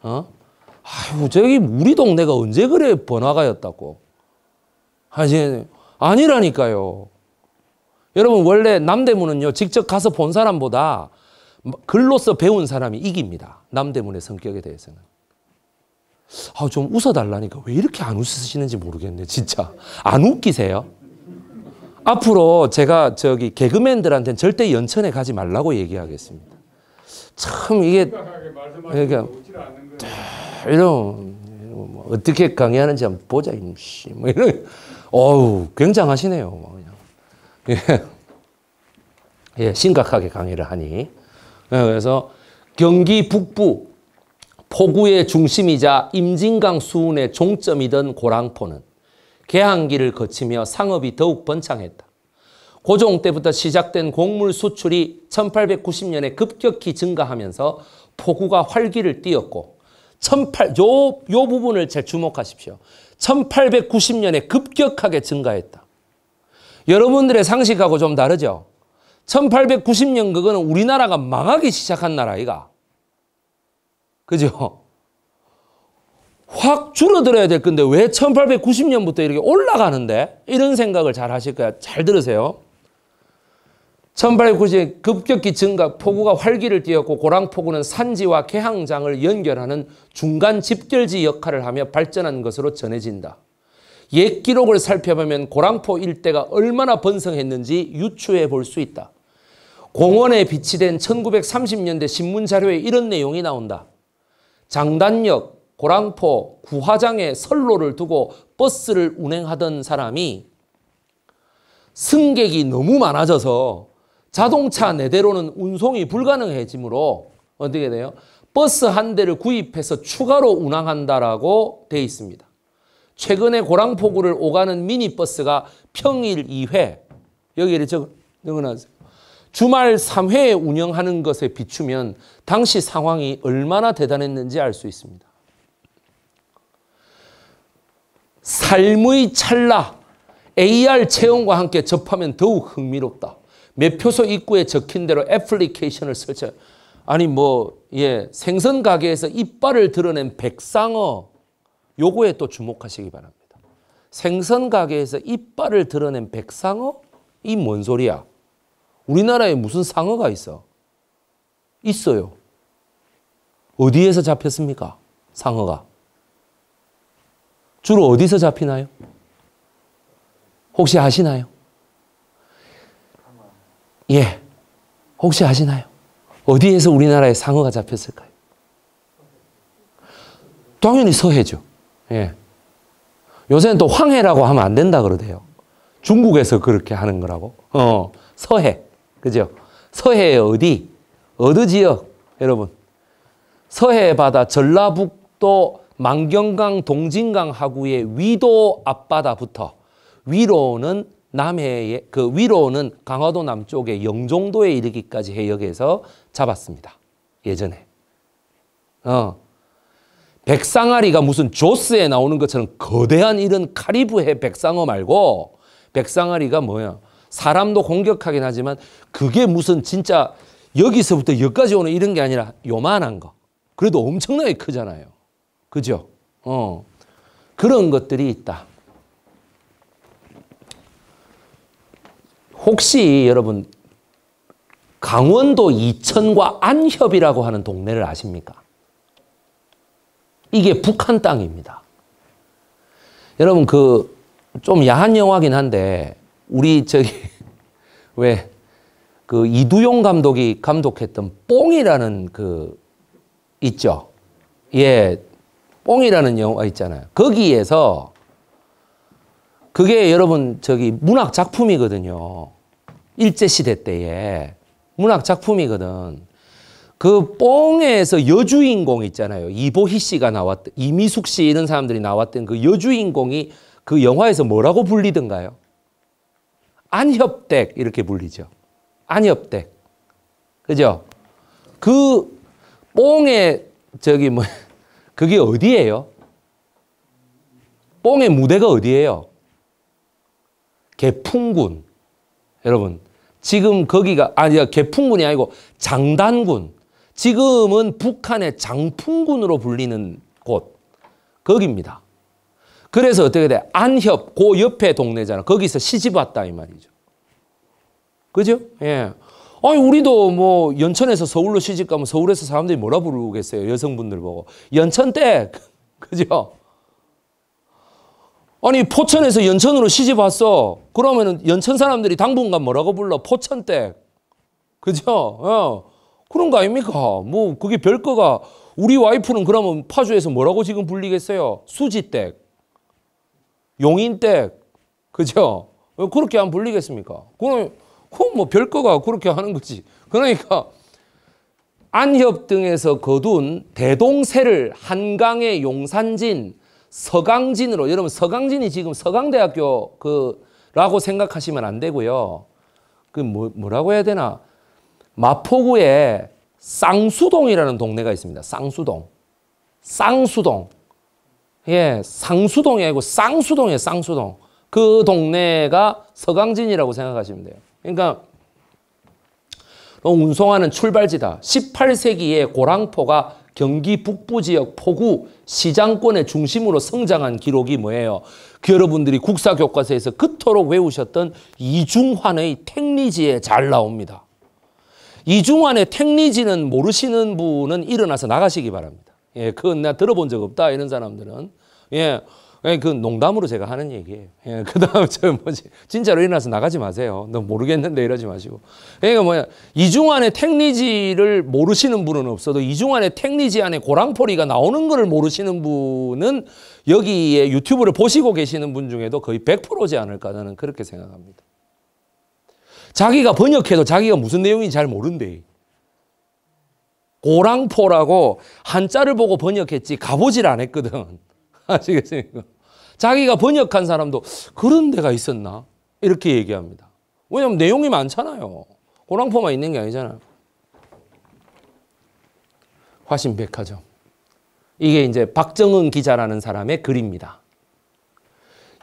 어? 아유, 저기 우리 동네가 언제 그래 번화가였다고. 아니, 아니라니까요. 여러분, 원래 남대문은요, 직접 가서 본 사람보다 글로써 배운 사람이 이깁니다. 남대문의 성격에 대해서는. 아, 좀 웃어달라니까 왜 이렇게 안 웃으시는지 모르겠네, 진짜. 안 웃기세요? 앞으로 제가 저기 개그맨들한테는 절대 연천에 가지 말라고 얘기하겠습니다. 참 이게 그러니까 아, 이런 뭐 어떻게 강의하는지 한번 보자 임씨 뭐 이런 어우 굉장하시네요 뭐 그냥 예, 예 심각하게 강의를 하니 예, 그래서 경기 북부 포구의 중심이자 임진강 수운의 종점이던 고랑포는 개항기를 거치며 상업이 더욱 번창했다. 고종 때부터 시작된 곡물 수출이 1890년에 급격히 증가하면서 포구가 활기를 띄었고 18, 요, 요 부분을 잘 주목하십시오. 1890년에 급격하게 증가했다. 여러분들의 상식하고 좀 다르죠? 1890년 그거는 우리나라가 망하기 시작한 나라이가. 그죠? 확 줄어들어야 될 건데 왜 1890년부터 이렇게 올라가는데? 이런 생각을 잘 하실 거야. 잘 들으세요. 1890년 급격히 증가 포구가 활기를 띄었고 고랑포구는 산지와 개항장을 연결하는 중간 집결지 역할을 하며 발전한 것으로 전해진다. 옛 기록을 살펴보면 고랑포 일대가 얼마나 번성했는지 유추해 볼 수 있다. 공원에 비치된 1930년대 신문 자료에 이런 내용이 나온다. 장단역, 고랑포, 구화장에 선로를 두고 버스를 운행하던 사람이 승객이 너무 많아져서 자동차 내대로는 운송이 불가능해지므로 어떻게 돼요? 버스 한 대를 구입해서 추가로 운항한다라고 돼 있습니다. 최근에 고랑포구를 오가는 미니버스가 평일 2회 여기를 적어놨어요. 주말 3회 운영하는 것에 비추면 당시 상황이 얼마나 대단했는지 알 수 있습니다. 삶의 찰나 AR 체험과 함께 접하면 더욱 흥미롭다. 매표소 입구에 적힌 대로 애플리케이션을 설치. 아니 뭐 예, 생선 가게에서 이빨을 드러낸 백상어 요거에 또 주목하시기 바랍니다. 생선 가게에서 이빨을 드러낸 백상어? 이 뭔 소리야? 우리나라에 무슨 상어가 있어? 있어요. 어디에서 잡혔습니까? 상어가. 주로 어디서 잡히나요? 혹시 아시나요? 예. 혹시 아시나요? 어디에서 우리나라에 상어가 잡혔을까요? 당연히 서해죠. 예. 요새는 또 황해라고 하면 안 된다 그러대요. 중국에서 그렇게 하는 거라고. 어, 서해. 그죠? 서해 어디? 어느 지역? 여러분. 서해 바다 전라북도 만경강 동진강 하구의 위도 앞바다부터 위로는 남해의 그 위로는 강화도 남쪽의 영종도에 이르기까지 해역에서 잡았습니다. 예전에. 어. 백상아리가 무슨 조스에 나오는 것처럼 거대한 이런 카리브해 백상어 말고 백상아리가 뭐야? 사람도 공격하긴 하지만 그게 무슨 진짜 여기서부터 여기까지 오는 이런 게 아니라 요만한 거. 그래도 엄청나게 크잖아요. 그죠? 어. 그런 것들이 있다. 혹시 여러분 강원도 이천과 안협이라고 하는 동네를 아십니까? 이게 북한 땅입니다. 여러분 그 좀 야한 영화긴 한데 우리 저기 왜 그 이두용 감독이 감독했던 뽕이라는 그 있죠. 예. 뽕이라는 영화 있잖아요. 거기에서 그게 여러분 저기 문학 작품이거든요. 일제시대 때에 문학 작품이거든. 그 뽕에서 여주인공 있잖아요. 이보희 씨가 나왔던, 이미숙 씨 이런 사람들이 나왔던 그 여주인공이 그 영화에서 뭐라고 불리던가요? 안협댁 이렇게 불리죠. 안협댁. 그죠? 그 뽕의 저기 뭐 그게 어디예요? 뽕의 무대가 어디예요? 개풍군. 여러분 지금 거기가 아니 개풍군이 아니고 장단군 지금은 북한의 장풍군으로 불리는 곳 거기입니다. 그래서 어떻게 돼? 안협 그 옆에 동네잖아. 거기서 시집 왔다 이 말이죠. 그죠? 예. 아니 우리도 뭐 연천에서 서울로 시집 가면 서울에서 사람들이 뭐라 부르겠어요? 여성분들 보고 연천 댁 그죠? 아니 포천에서 연천으로 시집 왔어. 그러면은 연천 사람들이 당분간 뭐라고 불러? 포천댁. 그죠? 어. 그런 거 아닙니까? 뭐 그게 별거가 우리 와이프는 그러면 파주에서 뭐라고 지금 불리겠어요? 수지댁. 용인댁. 그죠? 어, 그렇게 안 불리겠습니까? 그건, 그건 뭐 별거가 그렇게 하는 거지. 그러니까 안협 등에서 거둔 대동세를 한강의 용산진 서강진으로 여러분 서강진이 지금 서강대학교 그라고 생각하시면 안 되고요. 그 뭐, 뭐라고 해야 되나 마포구에 쌍수동이라는 동네가 있습니다. 쌍수동, 쌍수동, 예, 상수동이 아니고 쌍수동이에요. 쌍수동 그 동네가 서강진이라고 생각하시면 돼요. 그러니까 운송하는 출발지다. 18세기에 고랑포가 경기 북부 지역 포구 시장권의 중심으로 성장한 기록이 뭐예요? 그 여러분들이 국사 교과서에서 그토록 외우셨던 이중환의 택리지에 잘 나옵니다. 이중환의 택리지는 모르시는 분은 일어나서 나가시기 바랍니다. 예, 그건 나 들어본 적 없다 이런 사람들은 예, 그 농담으로 제가 하는 얘기예요. 예, 그 다음 저 뭐지 진짜로 일어나서 나가지 마세요. 너 모르겠는데 이러지 마시고. 그러니까 뭐야 이중안의 택리지를 모르시는 분은 없어도 이중안의 택리지 안에 고랑포리가 나오는 것을 모르시는 분은 여기에 유튜브를 보시고 계시는 분 중에도 거의 100%지 않을까 저는 그렇게 생각합니다. 자기가 번역해도 자기가 무슨 내용인지 잘 모른대. 고랑포라고 한자를 보고 번역했지 가보질 안 했거든. 아시겠습니까? 자기가 번역한 사람도 그런 데가 있었나? 이렇게 얘기합니다. 왜냐면 내용이 많잖아요. 호랑포만 있는 게 아니잖아요. 화신백화점. 이게 이제 박정은 기자라는 사람의 글입니다.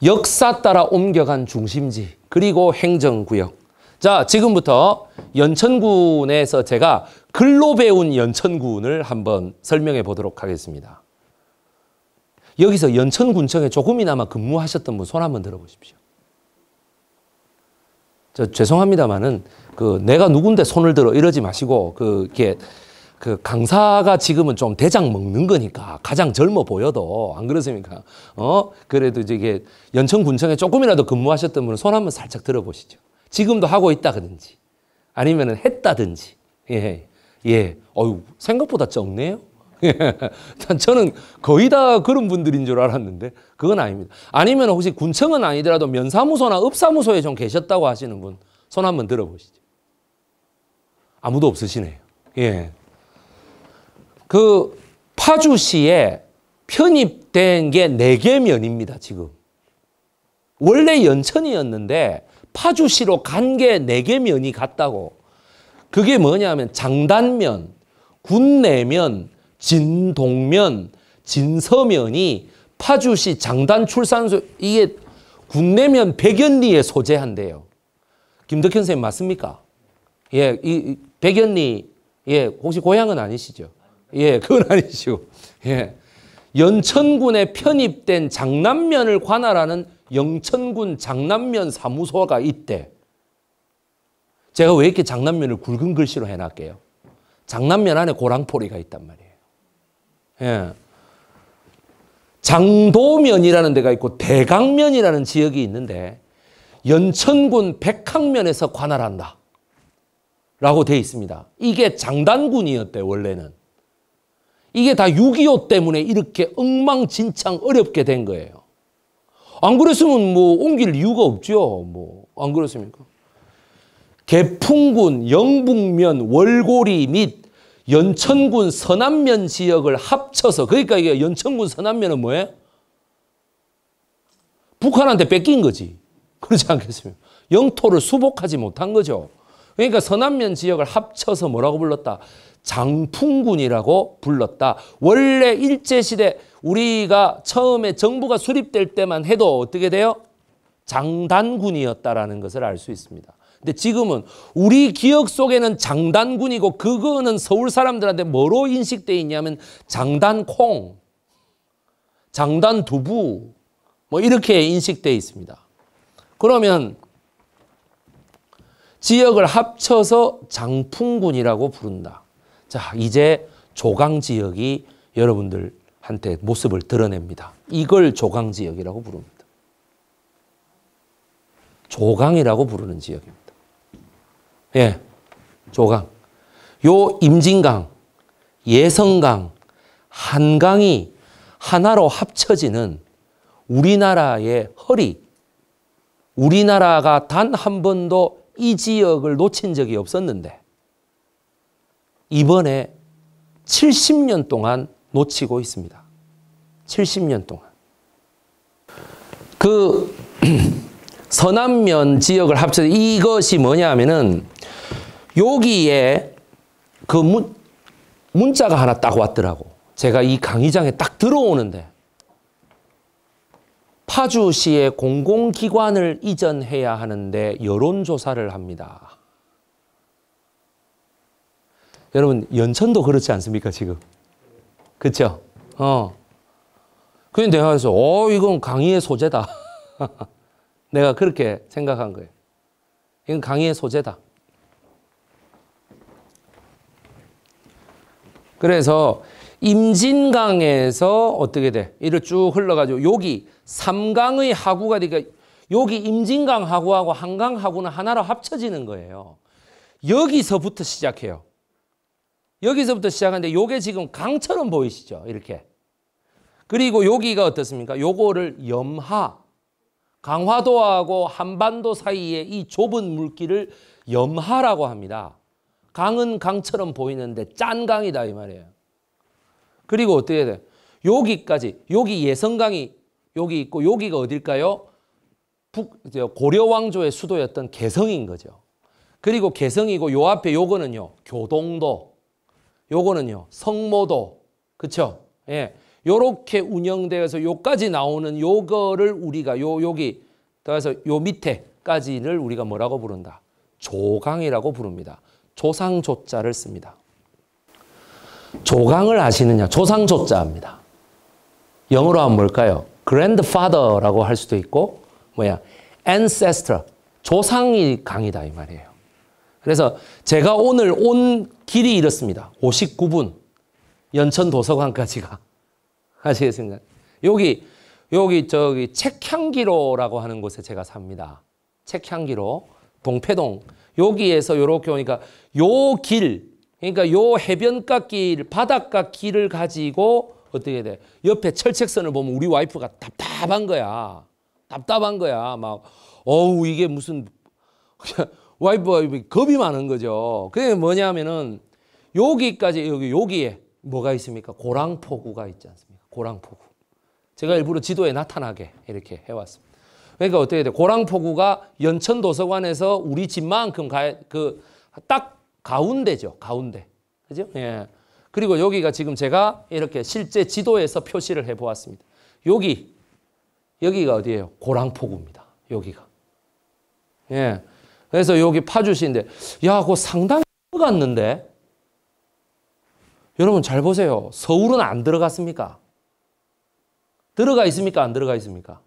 역사 따라 옮겨간 중심지 그리고 행정구역. 자 지금부터 연천군에서 제가 글로 배운 연천군을 한번 설명해 보도록 하겠습니다. 여기서 연천군청에 조금이나마 근무하셨던 분 손 한번 들어보십시오. 저 죄송합니다만은 그 내가 누군데 손을 들어 이러지 마시고 그게 그 강사가 지금은 좀 대장 먹는 거니까 가장 젊어 보여도 안 그렇습니까? 어 그래도 이게 연천군청에 조금이라도 근무하셨던 분은 손 한번 살짝 들어보시죠. 지금도 하고 있다든지 아니면은 했다든지 예 예. 어유 생각보다 적네요. 저는 거의 다 그런 분들인 줄 알았는데 그건 아닙니다. 아니면 혹시 군청은 아니더라도 면사무소나 읍사무소에 좀 계셨다고 하시는 분 손 한번 들어보시죠. 아무도 없으시네요. 예. 그 파주시에 편입된 게 네 개 면입니다, 지금. 원래 연천이었는데 파주시로 간 게 네 개 면이 갔다고. 그게 뭐냐면 장단면, 군내면, 진동면, 진서면이 파주시 장단 출산소 이게 국내면 백연리의 소재한데요. 김덕현 선생님 맞습니까? 예, 이 백연리 예, 혹시 고향은 아니시죠? 예, 그건 아니시고. 예. 연천군에 편입된 장남면을 관할하는 영천군 장남면 사무소가 있대. 제가 왜 이렇게 장남면을 굵은 글씨로 해놨게요? 장남면 안에 고랑포리가 있단 말이에요. 예. 장도면이라는 데가 있고 대강면이라는 지역이 있는데 연천군 백항면에서 관할한다. 라고 돼 있습니다. 이게 장단군이었대 원래는. 이게 다 6.25 때문에 이렇게 엉망진창 어렵게 된 거예요. 안 그랬으면 뭐 옮길 이유가 없죠. 뭐 안 그렇습니까? 개풍군, 영북면, 월고리 및 연천군 서남면 지역을 합쳐서 그러니까 이게 연천군 서남면은 뭐예요? 북한한테 뺏긴 거지. 그렇지 않겠습니까? 영토를 수복하지 못한 거죠. 그러니까 서남면 지역을 합쳐서 뭐라고 불렀다? 장풍군이라고 불렀다. 원래 일제시대 우리가 처음에 정부가 수립될 때만 해도 어떻게 돼요? 장단군이었다라는 것을 알 수 있습니다. 근데 지금은 우리 기억 속에는 장단군이고 그거는 서울 사람들한테 뭐로 인식돼 있냐면 장단콩, 장단두부 뭐 이렇게 인식돼 있습니다. 그러면 지역을 합쳐서 장풍군이라고 부른다. 자 이제 조강 지역이 여러분들한테 모습을 드러냅니다. 이걸 조강 지역이라고 부릅니다. 조강이라고 부르는 지역입니다. 예, 조강. 요 임진강, 예성강, 한강이 하나로 합쳐지는 우리나라의 허리, 우리나라가 단 한 번도 이 지역을 놓친 적이 없었는데 이번에 70년 동안 놓치고 있습니다. 70년 동안. 그 서남면 지역을 합쳐서 이것이 뭐냐 하면은 여기에 그 문, 문자가 하나 딱 왔더라고. 제가 이 강의장에 딱 들어오는데 파주시의 공공기관을 이전해야 하는데 여론조사를 합니다. 여러분 연천도 그렇지 않습니까 지금? 그렇죠? 어. 그래서 내가 그래서 어 이건 강의의 소재다. 내가 그렇게 생각한 거예요. 이건 강의의 소재다. 그래서 임진강에서 어떻게 돼? 이를 쭉 흘러가지고 여기 삼강의 하구가 그니까 여기 임진강 하구하고 한강 하구는 하나로 합쳐지는 거예요. 여기서부터 시작해요. 여기서부터 시작하는데 요게 지금 강처럼 보이시죠? 이렇게. 그리고 여기가 어떻습니까? 요거를 염하 강화도하고 한반도 사이에이 좁은 물길을 염하라고 합니다. 강은 강처럼 보이는데 짠 강이다 이 말이에요. 그리고 어떻게 돼? 여기까지 여기 예성강이 여기 있고 여기가 어딜까요? 북 고려 왕조의 수도였던 개성인 거죠. 그리고 개성이고 요 앞에 요거는요 교동도, 요거는요 성모도, 그렇죠? 예, 요렇게 운영되어서 요까지 나오는 요거를 우리가 요 여기 따라서 요 밑에까지를 우리가 뭐라고 부른다? 조강이라고 부릅니다. 조상조자를 씁니다. 조강을 아시느냐? 조상조자입니다. 영어로 하면 뭘까요? grandfather라고 할 수도 있고 뭐야? ancestor 조상이 강이다 이 말이에요. 그래서 제가 오늘 온 길이 이렇습니다. 59분 연천 도서관까지가 아시겠습니까? 여기 여기 저기 책향기로라고 하는 곳에 제가 삽니다. 책향기로 동패동 여기에서 요렇게 오니까 요길 그러니까 요 해변가 길 바닷가 길을 가지고 어떻게 돼 옆에 철책선을 보면 우리 와이프가 답답한 거야 답답한 거야 막 어우 이게 무슨 와이프가 겁이 많은 거죠 그게 뭐냐면은 여기까지 여기 여기에 뭐가 있습니까 고랑포구가 있지 않습니까 고랑포구. 제가 일부러 지도에 나타나게 이렇게 해왔습니다. 그러니까 어떻게 돼? 고랑포구가 연천 도서관에서 우리 집만큼 가그딱 가운데죠. 가운데. 그죠? 예. 그리고 여기가 지금 제가 이렇게 실제 지도에서 표시를 해 보았습니다. 여기 여기가 어디예요? 고랑포구입니다. 여기가. 예. 그래서 여기 파주시인데 야, 그 상당히 들갔는데 여러분 잘 보세요. 서울은 안 들어갔습니까? 들어가 있습니까? 안 들어가 있습니까?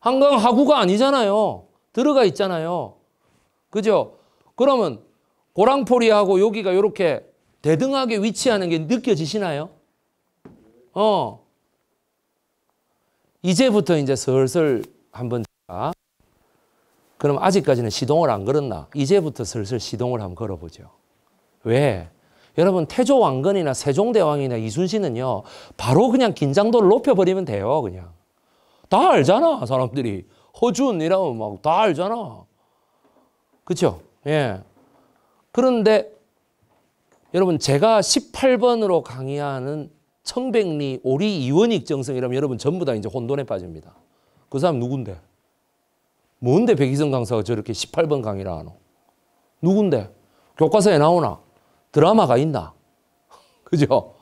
한강 하구가 아니잖아요. 들어가 있잖아요. 그죠? 그러면 고랑포리하고 여기가 이렇게 대등하게 위치하는 게 느껴지시나요? 어. 이제부터 이제 슬슬 한번 자. 그럼 아직까지는 시동을 안 걸었나? 이제부터 슬슬 시동을 한번 걸어보죠. 왜? 여러분 태조 왕건이나 세종대왕이나 이순신은요 바로 그냥 긴장도를 높여버리면 돼요 그냥 다 알잖아 사람들이 허준이라면 막다 알잖아 그렇죠 예 그런데 여러분 제가 18번으로 강의하는 청백리 오리 이원익 정성이라면 여러분 전부 다 이제 혼돈에 빠집니다 그 사람 누군데 뭔데 백이성 강사가 저렇게 18번 강의를 하노 누군데 교과서에 나오나 드라마가 있나? 그죠?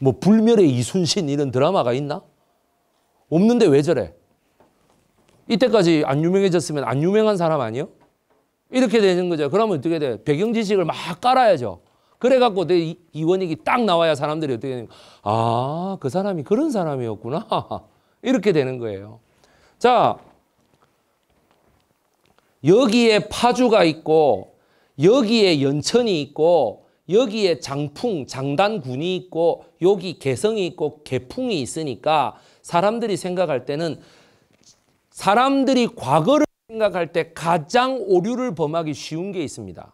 뭐 불멸의 이순신 이런 드라마가 있나? 없는데 왜 저래? 이때까지 안 유명해졌으면 안 유명한 사람 아니요? 이렇게 되는 거죠. 그러면 어떻게 돼? 배경 지식을 막 깔아야죠. 그래갖고 내 이원익이 딱 나와야 사람들이 어떻게 되는 아, 그 사람이 그런 사람이었구나. 이렇게 되는 거예요. 자, 여기에 파주가 있고 여기에 연천이 있고 여기에 장풍, 장단군이 있고 여기 개성이 있고 개풍이 있으니까 사람들이 생각할 때는 사람들이 과거를 생각할 때 가장 오류를 범하기 쉬운 게 있습니다.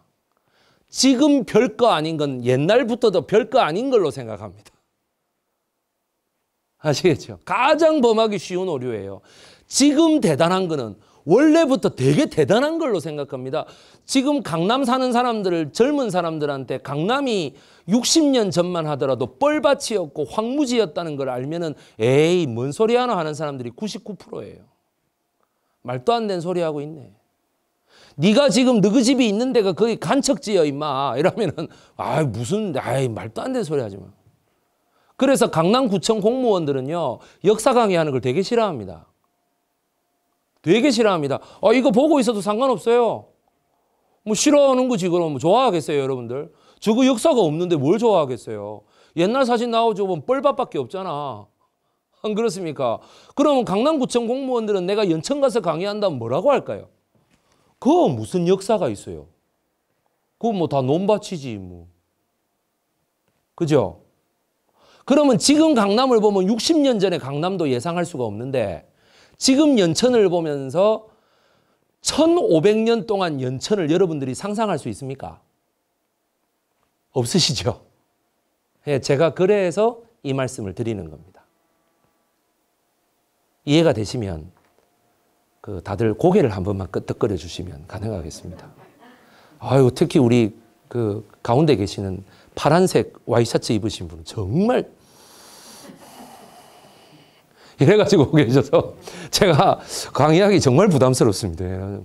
지금 별거 아닌 건 옛날부터도 별거 아닌 걸로 생각합니다. 아시겠죠? 가장 범하기 쉬운 오류예요. 지금 대단한 거는 원래부터 되게 대단한 걸로 생각합니다. 지금 강남 사는 사람들을 젊은 사람들한테 강남이 60년 전만 하더라도 뻘밭이었고 황무지였다는 걸 알면은 에이 뭔 소리 하나 하는 사람들이 99%예요. 말도 안 되는 소리 하고 있네. 네가 지금 너희 집이 있는 데가 거의 간척지여 임마 이러면은 아 무슨 아이 말도 안 되는 소리 하지 마. 그래서 강남구청 공무원들은요 역사 강의하는 걸 되게 싫어합니다. 되게 싫어합니다. 아, 이거 보고 있어도 상관없어요. 뭐 싫어하는 거지 그럼 뭐 좋아하겠어요 여러분들. 저거 역사가 없는데 뭘 좋아하겠어요. 옛날 사진 나오죠. 보면 뻘밭밖에 없잖아. 안 그렇습니까? 그러면 강남구청 공무원들은 내가 연천 가서 강의한다면 뭐라고 할까요? 그 무슨 역사가 있어요? 그뭐다 논밭이지 뭐. 그죠? 그러면 지금 강남을 보면 60년 전에 강남도 예상할 수가 없는데 지금 연천을 보면서 1500년 동안 연천을 여러분들이 상상할 수 있습니까? 없으시죠? 예, 제가 그래서 이 말씀을 드리는 겁니다. 이해가 되시면 그 다들 고개를 한 번만 끄덕거려 주시면 가능하겠습니다. 아유, 특히 우리 그 가운데 계시는 파란색 와이셔츠 입으신 분 정말 이래가지고 계셔서 제가 강의하기 정말 부담스럽습니다.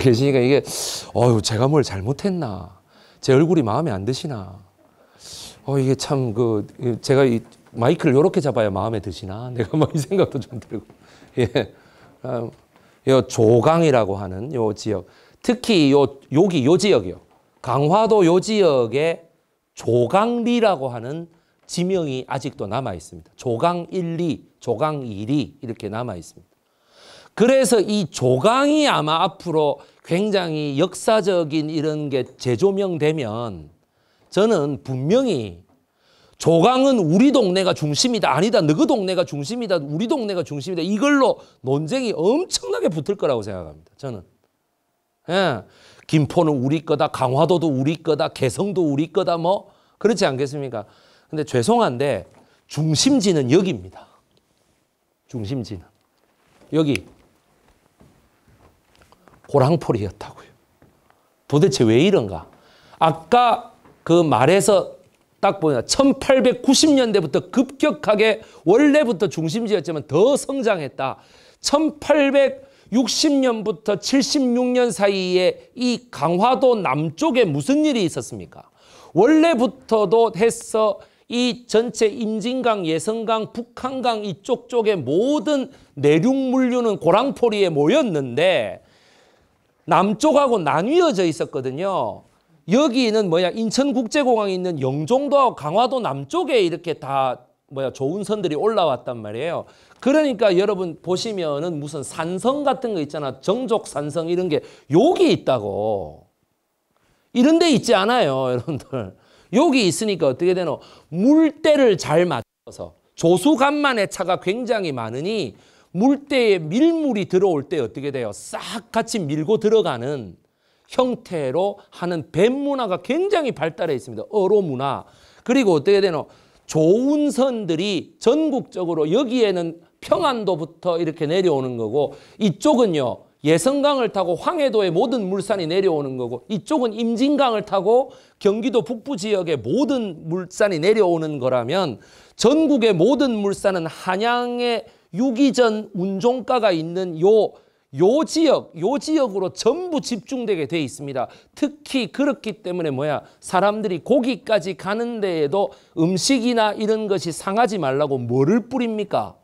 계시니까 이게, 어유 제가 뭘 잘못했나. 제 얼굴이 마음에 안 드시나. 어, 이게 참, 그, 제가 이 마이크를 이렇게 잡아야 마음에 드시나. 내가 막이 뭐 생각도 좀 들고. 예. 아, 요 조강이라고 하는 요 지역. 특히 요, 여기 요 지역이요. 강화도 요 지역에 조강리라고 하는 지명이 아직도 남아 있습니다. 조강 1, 2, 조강 1, 2 이렇게 남아 있습니다. 그래서 이 조강이 아마 앞으로 굉장히 역사적인 이런 게 재조명되면 저는 분명히 조강은 우리 동네가 중심이다 아니다 너그 동네가 중심이다 우리 동네가 중심이다 이걸로 논쟁이 엄청나게 붙을 거라고 생각합니다 저는 예. 김포는 우리 거다 강화도도 우리 거다 개성도 우리 거다 뭐 그렇지 않겠습니까 근데 죄송한데 중심지는 여기입니다. 중심지는. 여기 고랑폴이었다고요. 도대체 왜 이런가? 아까 그 말에서 딱 보면 1890년대부터 급격하게 원래부터 중심지였지만 더 성장했다. 1860년부터 76년 사이에 이 강화도 남쪽에 무슨 일이 있었습니까? 원래부터도 해서 이 전체 임진강, 예성강, 북한강 이쪽 쪽에 모든 내륙 물류는 고랑포리에 모였는데 남쪽하고 나뉘어져 있었거든요. 여기는 뭐냐 인천국제공항이 있는 영종도하고 강화도 남쪽에 이렇게 다 뭐야 좋은 선들이 올라왔단 말이에요. 그러니까 여러분 보시면은 무슨 산성 같은 거 있잖아. 정족 산성 이런 게 여기 있다고. 이런 데 있지 않아요, 여러분들. 여기 있으니까 어떻게 되노? 물때를 잘 맞춰서 조수간만의 차가 굉장히 많으니 물때에 밀물이 들어올 때 어떻게 돼요? 싹 같이 밀고 들어가는 형태로 하는 뱀 문화가 굉장히 발달해 있습니다. 어로 문화. 그리고 어떻게 되노? 좋은 선들이 전국적으로 여기에는 평안도부터 이렇게 내려오는 거고 이쪽은요. 예성강을 타고 황해도의 모든 물산이 내려오는 거고 이쪽은 임진강을 타고 경기도 북부 지역의 모든 물산이 내려오는 거라면 전국의 모든 물산은 한양의 유기전 운종가가 있는 요, 요 지역, 요 지역으로 전부 집중되게 돼 있습니다. 특히 그렇기 때문에 뭐야 사람들이 고기까지 가는 데에도 음식이나 이런 것이 상하지 말라고 뭐를 뿌립니까?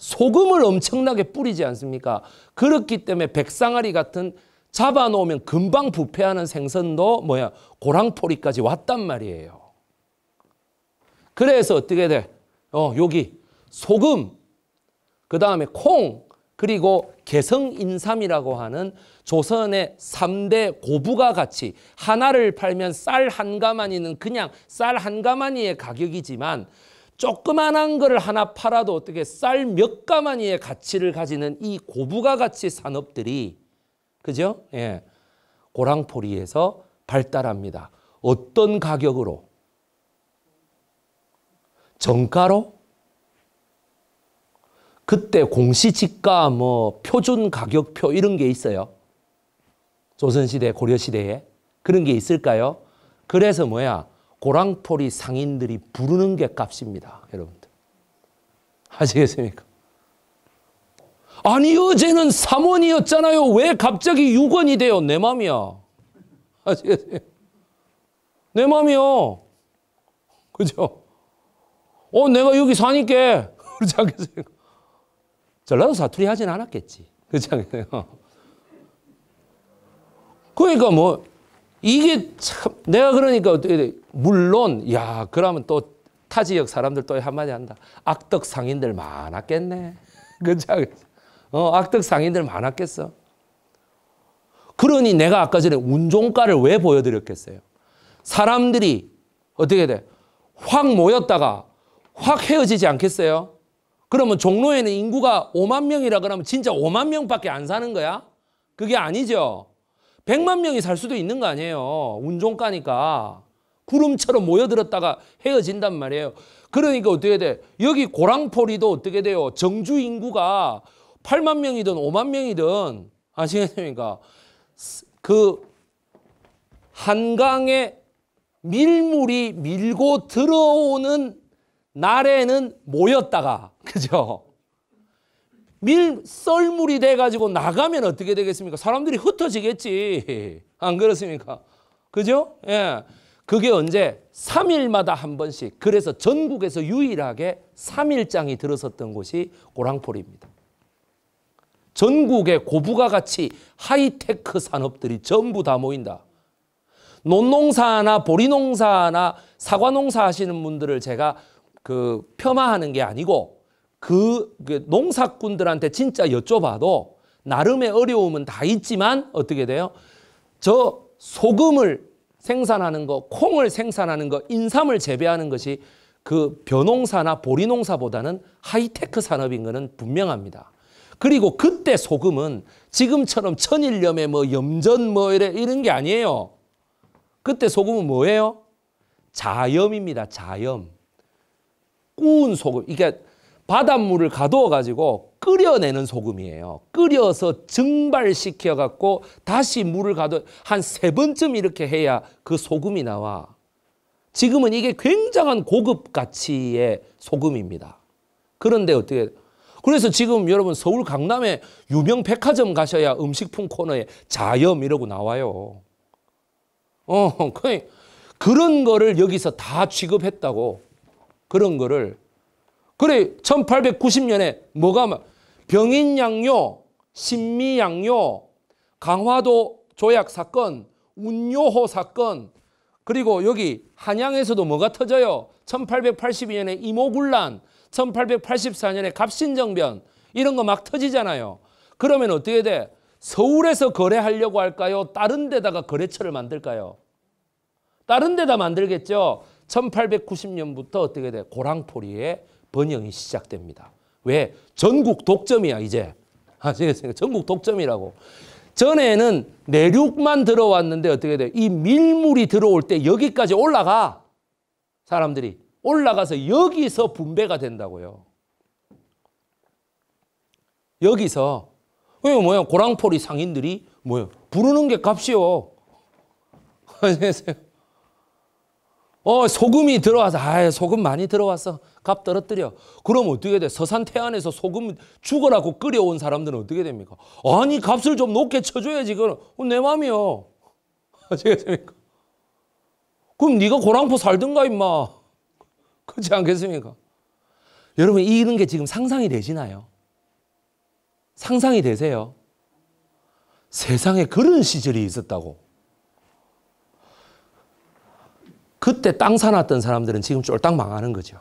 소금을 엄청나게 뿌리지 않습니까? 그렇기 때문에 백상아리 같은 잡아놓으면 금방 부패하는 생선도 뭐야 고랑포리까지 왔단 말이에요. 그래서 어떻게 돼? 어 여기 소금, 그 다음에 콩, 그리고 개성인삼이라고 하는 조선의 3대 고부가 같이 하나를 팔면 쌀 한 가마니는 그냥 쌀 한 가마니의 가격이지만 조그만한 거를 하나 팔아도 어떻게 쌀 몇 가마니의 가치를 가지는 이 고부가 가치 산업들이 그죠? 예. 고랑포리에서 발달합니다. 어떤 가격으로? 정가로? 그때 공시지가 뭐 표준 가격표 이런 게 있어요. 조선시대 고려시대에 그런 게 있을까요? 그래서 뭐야? 고랑포리 상인들이 부르는 게 값입니다. 여러분들. 아시겠습니까? 아니 어제는 3원이었잖아요. 왜 갑자기 6원이 돼요? 내 맘이야. 아시겠어요? 내 맘이요. 그죠? 어 내가 여기 사니까 그렇지 않겠어요? 전라도 사투리 하진 않았겠지. 그렇지 않겠어요? 그러니까 뭐 이게 참 내가 그러니까 어떻게 돼? 물론 야 그러면 또 타 지역 사람들 또 한마디 한다. 악덕 상인들 많았겠네. 그죠? 어, 악덕 상인들 많았겠어. 그러니 내가 아까 전에 운종가를 왜 보여드렸겠어요? 사람들이 어떻게 돼? 확 모였다가 확 헤어지지 않겠어요? 그러면 종로에는 인구가 5만 명이라 그러면 진짜 5만 명밖에 안 사는 거야? 그게 아니죠. 100만 명이 살 수도 있는 거 아니에요. 운종가니까. 구름처럼 모여들었다가 헤어진단 말이에요. 그러니까 어떻게 돼? 여기 고랑포리도 어떻게 돼요? 정주 인구가 8만 명이든 5만 명이든 아시겠습니까? 그 한강에 밀물이 밀고 들어오는 날에는 모였다가 그죠? 밀 썰물이 돼가지고 나가면 어떻게 되겠습니까? 사람들이 흩어지겠지. 안 그렇습니까? 그죠? 예. 그게 언제? 3일마다 한 번씩. 그래서 전국에서 유일하게 3일장이 들어섰던 곳이 고랑포리입니다 전국의 고부가 가치 하이테크 산업들이 전부 다 모인다. 논농사나 보리농사나 사과농사 하시는 분들을 제가 그 폄하하는 게 아니고 그, 그 농사꾼들한테 진짜 여쭤봐도 나름의 어려움은 다 있지만 어떻게 돼요? 저 소금을 생산하는 거, 콩을 생산하는 거, 인삼을 재배하는 것이 그 벼농사나 보리농사보다는 하이테크 산업인 것은 분명합니다. 그리고 그때 소금은 지금처럼 천일염에 뭐 염전 뭐 이래 이런 게 아니에요. 그때 소금은 뭐예요? 자염입니다. 자염. 구운 소금. 그러니까 바닷물을 가두어 가지고 끓여내는 소금이에요. 끓여서 증발시켜 갖고 다시 물을 가둬 한 세 번쯤 이렇게 해야 그 소금이 나와. 지금은 이게 굉장한 고급 가치의 소금입니다. 그런데 어떻게 그래서 지금 여러분 서울 강남에 유명 백화점 가셔야 음식품 코너에 자염 이러고 나와요. 어, 그런 거를 여기서 다 취급했다고 그런 거를 그래 1890년에 뭐가 병인양요, 신미양요, 강화도 조약 사건, 운요호 사건 그리고 여기 한양에서도 뭐가 터져요? 1882년에 이모군란, 1884년에 갑신정변 이런 거 막 터지잖아요. 그러면 어떻게 돼? 서울에서 거래하려고 할까요? 다른 데다가 거래처를 만들까요? 다른 데다 만들겠죠. 1890년부터 어떻게 돼? 고랑포리에 번영이 시작됩니다. 왜? 전국 독점이야 이제. 아시겠습니까? 전국 독점이라고. 전에는 내륙만 들어왔는데 어떻게 돼? 이 밀물이 들어올 때 여기까지 올라가. 사람들이 올라가서 여기서 분배가 된다고요. 여기서 왜 뭐야? 고랑포리 상인들이 뭐야? 부르는 게 값이요. 아시겠어요? 어, 소금이 들어와서, 아, 소금 많이 들어와서 값 떨어뜨려. 그럼 어떻게 돼? 서산 태안에서 소금 죽어라고 끓여온 사람들은 어떻게 됩니까? 아니, 값을 좀 높게 쳐줘야지. 그건 내 맘이요. 아시겠습니까? 그럼 네가 고랑포 살든가, 임마. 그렇지 않겠습니까? 여러분, 이런 게 지금 상상이 되시나요? 상상이 되세요? 세상에 그런 시절이 있었다고. 그때 땅 사놨던 사람들은 지금 쫄딱 망하는 거죠.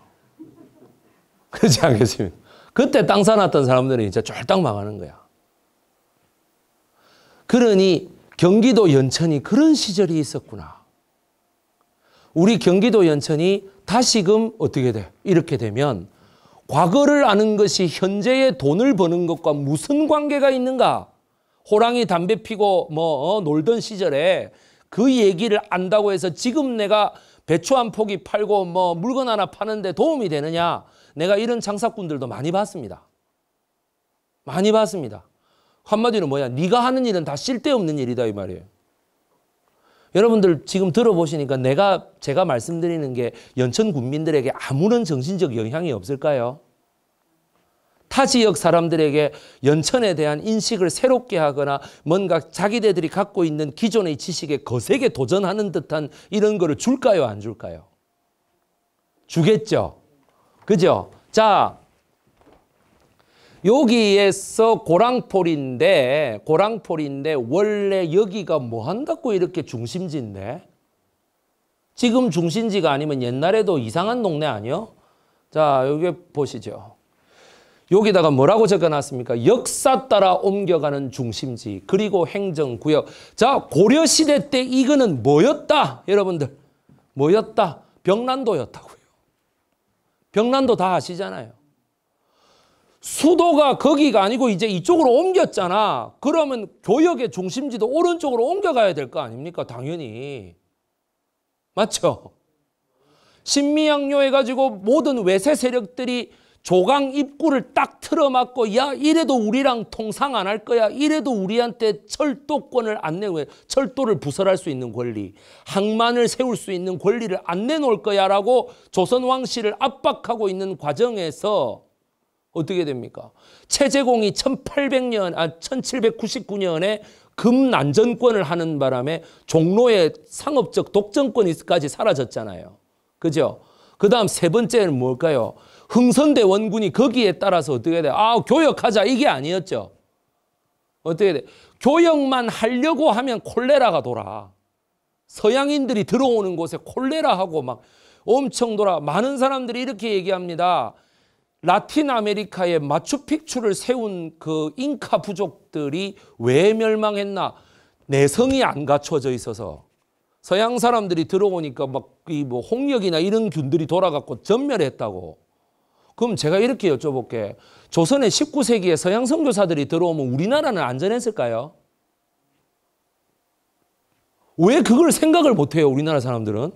그렇지 않겠습니까? 그때 땅 사놨던 사람들은 이제 쫄딱 망하는 거야. 그러니 경기도 연천이 그런 시절이 있었구나. 우리 경기도 연천이 다시금 어떻게 돼? 이렇게 되면 과거를 아는 것이 현재의 돈을 버는 것과 무슨 관계가 있는가? 호랑이 담배 피고 뭐 어, 놀던 시절에 그 얘기를 안다고 해서 지금 내가 배추 한 포기 팔고 뭐 물건 하나 파는데 도움이 되느냐. 내가 이런 장사꾼들도 많이 봤습니다. 많이 봤습니다. 한마디로 뭐냐 네가 하는 일은 다 쓸데없는 일이다 이 말이에요. 여러분들 지금 들어보시니까 내가 제가 말씀드리는 게 연천 군민들에게 아무런 정신적 영향이 없을까요? 타 지역 사람들에게 연천에 대한 인식을 새롭게 하거나 뭔가 자기네들이 갖고 있는 기존의 지식에 거세게 도전하는 듯한 이런 거를 줄까요? 안 줄까요? 주겠죠. 그죠? 자, 여기에서 고랑폴인데, 고랑폴인데, 원래 여기가 뭐 한다고 이렇게 중심지인데? 지금 중심지가 아니면 옛날에도 이상한 동네 아니요? 자, 여기 보시죠. 여기다가 뭐라고 적어놨습니까? 역사 따라 옮겨가는 중심지 그리고 행정구역. 자 고려시대 때 이거는 뭐였다? 여러분들 뭐였다? 병란도였다고요. 병란도 다 아시잖아요. 수도가 거기가 아니고 이제 이쪽으로 옮겼잖아. 그러면 교역의 중심지도 오른쪽으로 옮겨가야 될 거 아닙니까? 당연히. 맞죠? 신미양요 해가지고 모든 외세 세력들이 조강 입구를 딱 틀어막고 야 이래도 우리랑 통상 안 할 거야 이래도 우리한테 철도권을 안 내고 철도를 부설할 수 있는 권리 항만을 세울 수 있는 권리를 안 내놓을 거야라고 조선 왕실을 압박하고 있는 과정에서 어떻게 됩니까? 체제공이 1800년 아 1799년에 금난전권을 하는 바람에 종로의 상업적 독점권이까지 사라졌잖아요. 그죠? 그 다음 세 번째는 뭘까요? 흥선대 원군이 거기에 따라서 어떻게 돼? 아, 교역하자. 이게 아니었죠. 어떻게 돼? 교역만 하려고 하면 콜레라가 돌아. 서양인들이 들어오는 곳에 콜레라하고 막 엄청 돌아. 많은 사람들이 이렇게 얘기합니다. 라틴 아메리카에 마추픽추를 세운 그 잉카 부족들이 왜 멸망했나? 내성이 안 갖춰져 있어서 서양 사람들이 들어오니까 막 이 뭐 홍역이나 이런 균들이 돌아갔고 전멸했다고. 그럼 제가 이렇게 여쭤볼게. 조선의 19세기에 서양 선교사들이 들어오면 우리나라는 안전했을까요? 왜 그걸 생각을 못해요 우리나라 사람들은?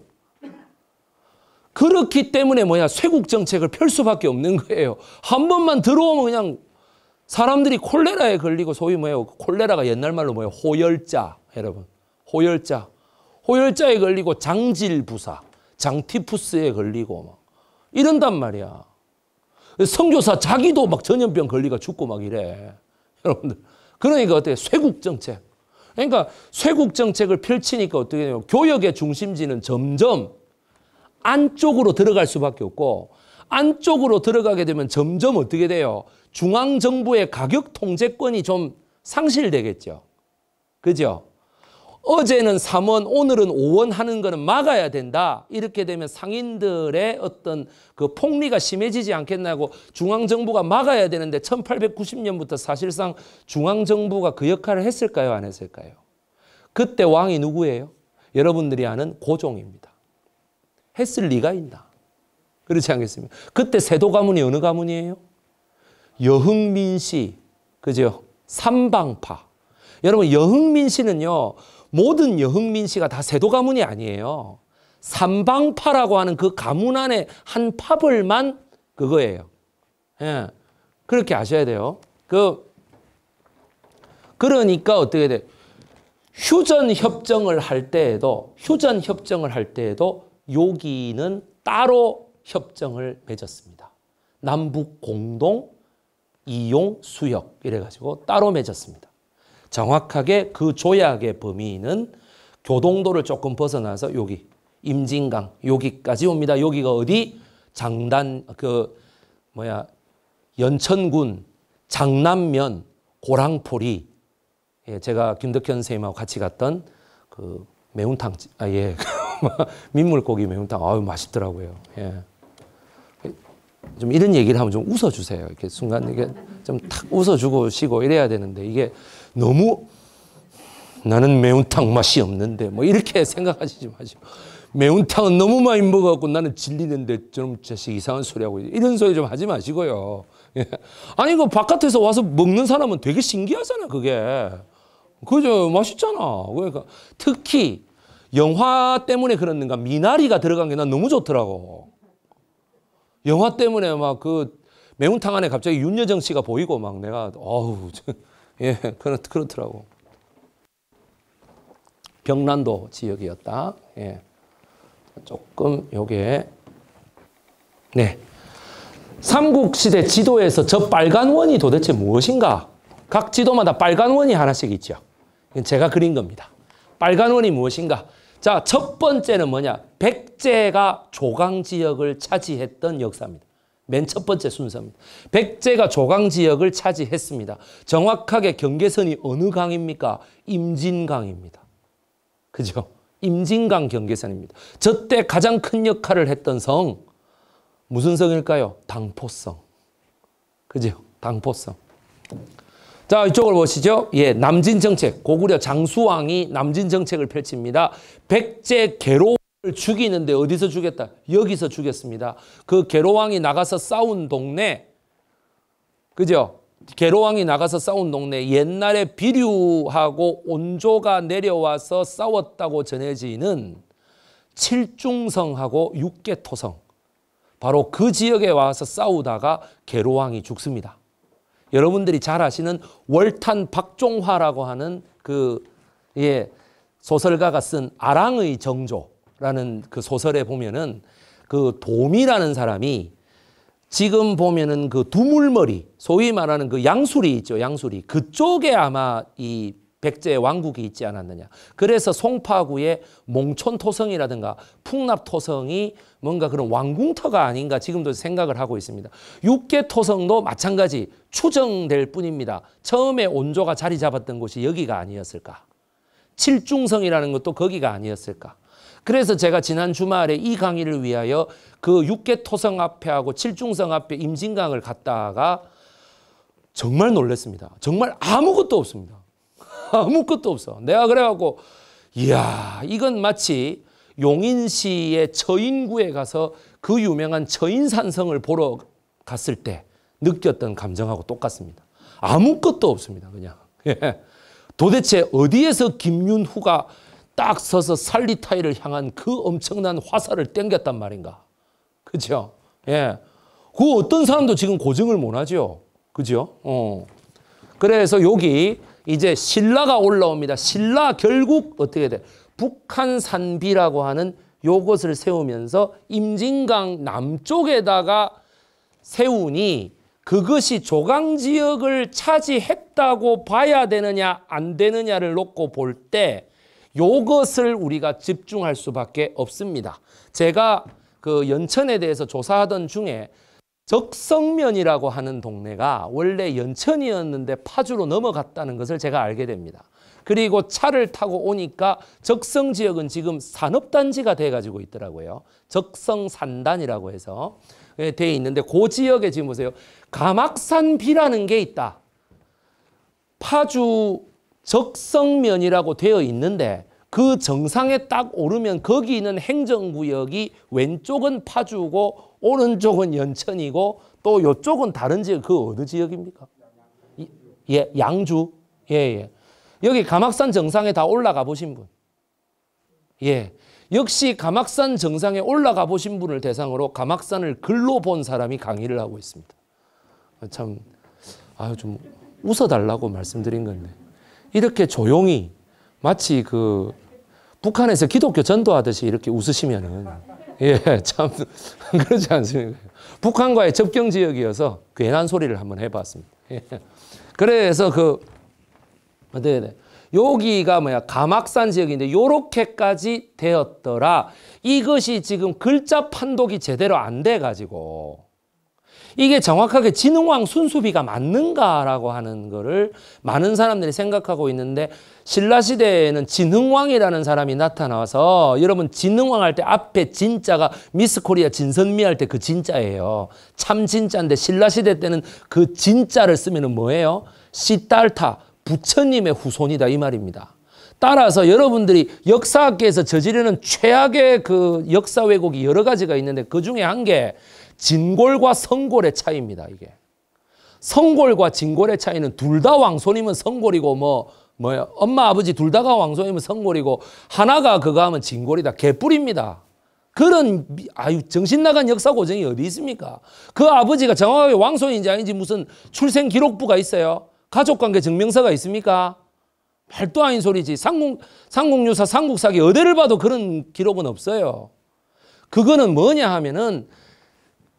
그렇기 때문에 뭐야 쇄국 정책을 펼 수밖에 없는 거예요. 한 번만 들어오면 그냥 사람들이 콜레라에 걸리고 소위 뭐예요 콜레라가 옛날 말로 뭐예요 호열자 여러분 호열자 호열자에 걸리고 장질부사 장티푸스에 걸리고 막 이런단 말이야. 성교사 자기도 막 전염병 걸리가 죽고 막 이래. 여러분들. 그러니까 어때요? 쇄국정책. 그러니까 쇄국정책을 펼치니까 어떻게 돼요? 교역의 중심지는 점점 안쪽으로 들어갈 수밖에 없고 안쪽으로 들어가게 되면 점점 어떻게 돼요? 중앙정부의 가격 통제권이 좀 상실되겠죠. 그죠? 어제는 3원, 오늘은 5원 하는 거는 막아야 된다. 이렇게 되면 상인들의 어떤 그 폭리가 심해지지 않겠냐고 중앙정부가 막아야 되는데 1890년부터 사실상 중앙정부가 그 역할을 했을까요? 안 했을까요? 그때 왕이 누구예요? 여러분들이 아는 고종입니다. 했을 리가 있나? 그렇지 않겠습니까? 그때 세도 가문이 어느 가문이에요? 여흥민 씨, 그죠? 삼방파. 여러분 여흥민 씨는요 모든 여흥민 씨가 다 세도 가문이 아니에요. 삼방파라고 하는 그 가문 안에 한 파벌만 그거예요. 예. 그렇게 아셔야 돼요. 그 그러니까 어떻게 돼? 휴전 협정을 할 때에도 휴전 협정을 할 때에도 여기는 따로 협정을 맺었습니다. 남북 공동 이용 수역 이래 가지고 따로 맺었습니다. 정확하게 그 조약의 범위는 교동도를 조금 벗어나서 여기 임진강 여기까지 옵니다. 여기가 어디? 장단 그 뭐야 연천군 장남면 고랑포리 예, 제가 김덕현 선생님하고 같이 갔던 그 매운탕 아 예 민물고기 매운탕 아유 맛있더라고요. 예. 좀 이런 얘기를 하면 좀 웃어주세요. 이렇게 순간 이게 좀 탁 웃어주고 쉬고 이래야 되는데 이게 너무 나는 매운탕 맛이 없는데 뭐 이렇게 생각하시지 마시고 매운탕은 너무 많이 먹어갖고 나는 질리는데 좀 자식 이상한 소리 하고 이런 소리 좀 하지 마시고요. 예. 아니 그 바깥에서 와서 먹는 사람은 되게 신기하잖아 그게 그죠 맛있잖아 그러니까 특히 영화 때문에 그러는가 미나리가 들어간 게 난 너무 좋더라고. 영화 때문에 막 그 매운탕 안에 갑자기 윤여정 씨가 보이고 막 내가 어우 예 그렇 그렇더라고. 경란도 지역이었다. 예. 조금 요게 네. 삼국시대 지도에서 저 빨간 원이 도대체 무엇인가? 각 지도마다 빨간 원이 하나씩 있죠. 제가 그린 겁니다. 빨간 원이 무엇인가? 자, 첫 번째는 뭐냐? 백제가 조강 지역을 차지했던 역사입니다. 맨 첫 번째 순서입니다. 백제가 조강 지역을 차지했습니다. 정확하게 경계선이 어느 강입니까? 임진강입니다. 그죠? 임진강 경계선입니다. 저 때 가장 큰 역할을 했던 성, 무슨 성일까요? 당포성. 그죠? 당포성. 자, 이쪽을 보시죠. 예, 남진 정책. 고구려 장수왕이 남진 정책을 펼칩니다. 백제 개로 죽이는데 어디서 죽였다? 여기서 죽였습니다. 그 개로왕이 나가서 싸운 동네, 그죠? 개로왕이 나가서 싸운 동네, 옛날에 비류하고 온조가 내려와서 싸웠다고 전해지는 칠중성하고 육계토성. 바로 그 지역에 와서 싸우다가 개로왕이 죽습니다. 여러분들이 잘 아시는 월탄 박종화라고 하는 그 예, 소설가가 쓴 아랑의 정조라는 그 소설에 보면은 그 도미라는 사람이 지금 보면은 그 두물머리 소위 말하는 그 양수리 있죠 양수리 그쪽에 아마 이 백제의 왕국이 있지 않았느냐. 그래서 송파구의 몽촌토성이라든가 풍납토성이 뭔가 그런 왕궁터가 아닌가 지금도 생각을 하고 있습니다. 육계토성도 마찬가지 추정될 뿐입니다. 처음에 온조가 자리 잡았던 곳이 여기가 아니었을까. 칠중성이라는 것도 거기가 아니었을까. 그래서 제가 지난 주말에 이 강의를 위하여 그 육계토성 앞에하고 칠중성 앞에 임진강을 갔다가 정말 놀랐습니다. 정말 아무것도 없습니다. 아무것도 없어. 내가 그래갖고 이야 이건 마치 용인시의 처인구에 가서 그 유명한 처인산성을 보러 갔을 때 느꼈던 감정하고 똑같습니다. 아무것도 없습니다. 그냥. 예. 도대체 어디에서 김윤후가 딱 서서 살리타이를 향한 그 엄청난 화살을 땡겼단 말인가. 그죠? 예. 그 어떤 사람도 지금 고증을 못 하죠. 그죠? 어. 그래서 여기 이제 신라가 올라옵니다. 신라 결국 어떻게 돼? 북한산비라고 하는 요것을 세우면서 임진강 남쪽에다가 세우니 그것이 조강 지역을 차지했다고 봐야 되느냐 안 되느냐를 놓고 볼 때 요것을 우리가 집중할 수밖에 없습니다. 제가 그 연천에 대해서 조사하던 중에 적성면이라고 하는 동네가 원래 연천이었는데 파주로 넘어갔다는 것을 제가 알게 됩니다. 그리고 차를 타고 오니까 적성 지역은 지금 산업단지가 돼가지고 있더라고요. 적성산단이라고 해서 예, 돼 있는데 그 지역에 지금 보세요. 가막산비라는 게 있다. 파주 적성면이라고 되어 있는데 그 정상에 딱 오르면 거기 있는 행정구역이 왼쪽은 파주고 오른쪽은 연천이고 또 이쪽은 다른 지역, 그 어느 지역입니까? 예, 양주. 예, 예. 여기 가막산 정상에 다 올라가 보신 분. 예. 역시 가막산 정상에 올라가 보신 분을 대상으로 가막산을 글로 본 사람이 강의를 하고 있습니다. 참, 아유, 좀 웃어달라고 말씀드린 건데. 이렇게 조용히 마치 그 북한에서 기독교 전도하듯이 이렇게 웃으시면은 예, 참 그렇지 않습니까? 북한과의 접경 지역이어서 괜한 소리를 한번 해봤습니다. 예. 그래서 그 어떻게 돼? 여기가 뭐야 가막산 지역인데 요렇게까지 되었더라. 이것이 지금 글자 판독이 제대로 안 돼가지고 이게 정확하게 진흥왕 순수비가 맞는가라고 하는 거를 많은 사람들이 생각하고 있는데 신라시대에는 진흥왕이라는 사람이 나타나서 여러분 진흥왕 할 때 앞에 진짜가 미스코리아 진선미 할 때 그 진짜예요. 참 진짜인데 신라시대 때는 그 진짜를 쓰면 뭐예요? 시딸타 부처님의 후손이다 이 말입니다. 따라서 여러분들이 역사학계에서 저지르는 최악의 그 역사 왜곡이 여러 가지가 있는데 그 중에 한게 진골과 성골의 차이입니다. 이게 성골과 진골의 차이는 둘 다 왕손이면 성골이고 뭐 뭐야 엄마 아버지 둘 다가 왕손이면 성골이고 하나가 그거 하면 진골이다 개뿔입니다. 그런 아유 정신 나간 역사 고정이 어디 있습니까? 그 아버지가 정확하게 왕손인지 아닌지 무슨 출생 기록부가 있어요? 가족관계 증명서가 있습니까? 말도 아닌 소리지. 상국 상국유사 상국사기 어디를 봐도 그런 기록은 없어요. 그거는 뭐냐 하면은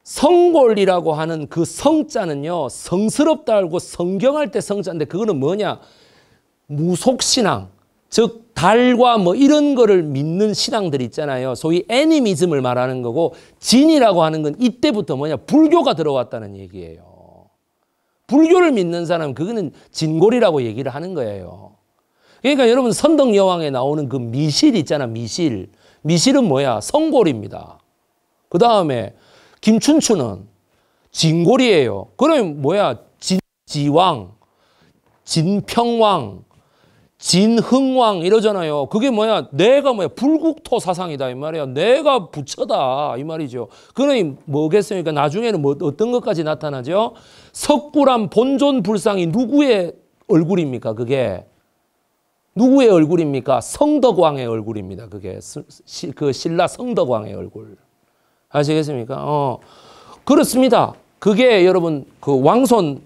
성골이라고 하는 그 성자는요. 성스럽다 알고 성경할 때 성자인데 그거는 뭐냐? 무속신앙. 즉 달과 뭐 이런 거를 믿는 신앙들 있잖아요. 소위 애니미즘을 말하는 거고 진이라고 하는 건 이때부터 뭐냐? 불교가 들어왔다는 얘기예요. 불교를 믿는 사람 그거는 진골이라고 얘기를 하는 거예요. 그러니까 여러분 선덕 여왕에 나오는 그 미실 있잖아 미실. 미실은 뭐야? 성골입니다. 그 다음에 김춘추는 진골이에요. 그럼 뭐야? 진지왕, 진평왕, 진흥왕 이러잖아요. 그게 뭐야? 내가 뭐야? 불국토 사상이다 이 말이야. 내가 부처다 이 말이죠. 그러니 뭐겠습니까? 나중에는 뭐 어떤 것까지 나타나죠? 석굴암 본존 불상이 누구의 얼굴입니까? 그게 누구의 얼굴입니까? 성덕왕의 얼굴입니다. 그게 그 신라 성덕왕의 얼굴. 아시겠습니까? 어. 그렇습니다. 그게 여러분 그 왕손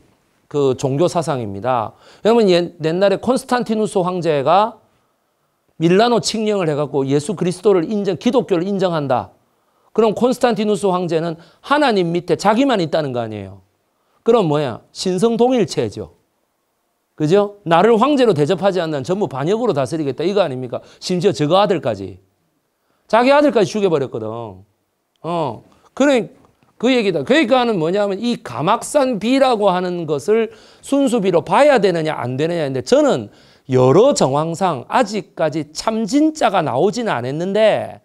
그 종교 사상입니다. 여러분 옛, 날에 콘스탄티누스 황제가 밀라노 칙령을 해갖고 예수 그리스도를 인정, 기독교를 인정한다. 그럼 콘스탄티누스 황제는 하나님 밑에 자기만 있다는 거 아니에요. 그럼 뭐야? 신성동일체죠. 그죠? 나를 황제로 대접하지 않는 전부 반역으로 다스리겠다. 이거 아닙니까? 심지어 저거 아들까지. 자기 아들까지 죽여버렸거든. 어. 그래, 그 얘기다. 그러니까는 뭐냐면 이 가막산 비라고 하는 것을 순수비로 봐야 되느냐 안 되느냐인데 저는 여러 정황상 아직까지 참진짜가 나오진 않았는데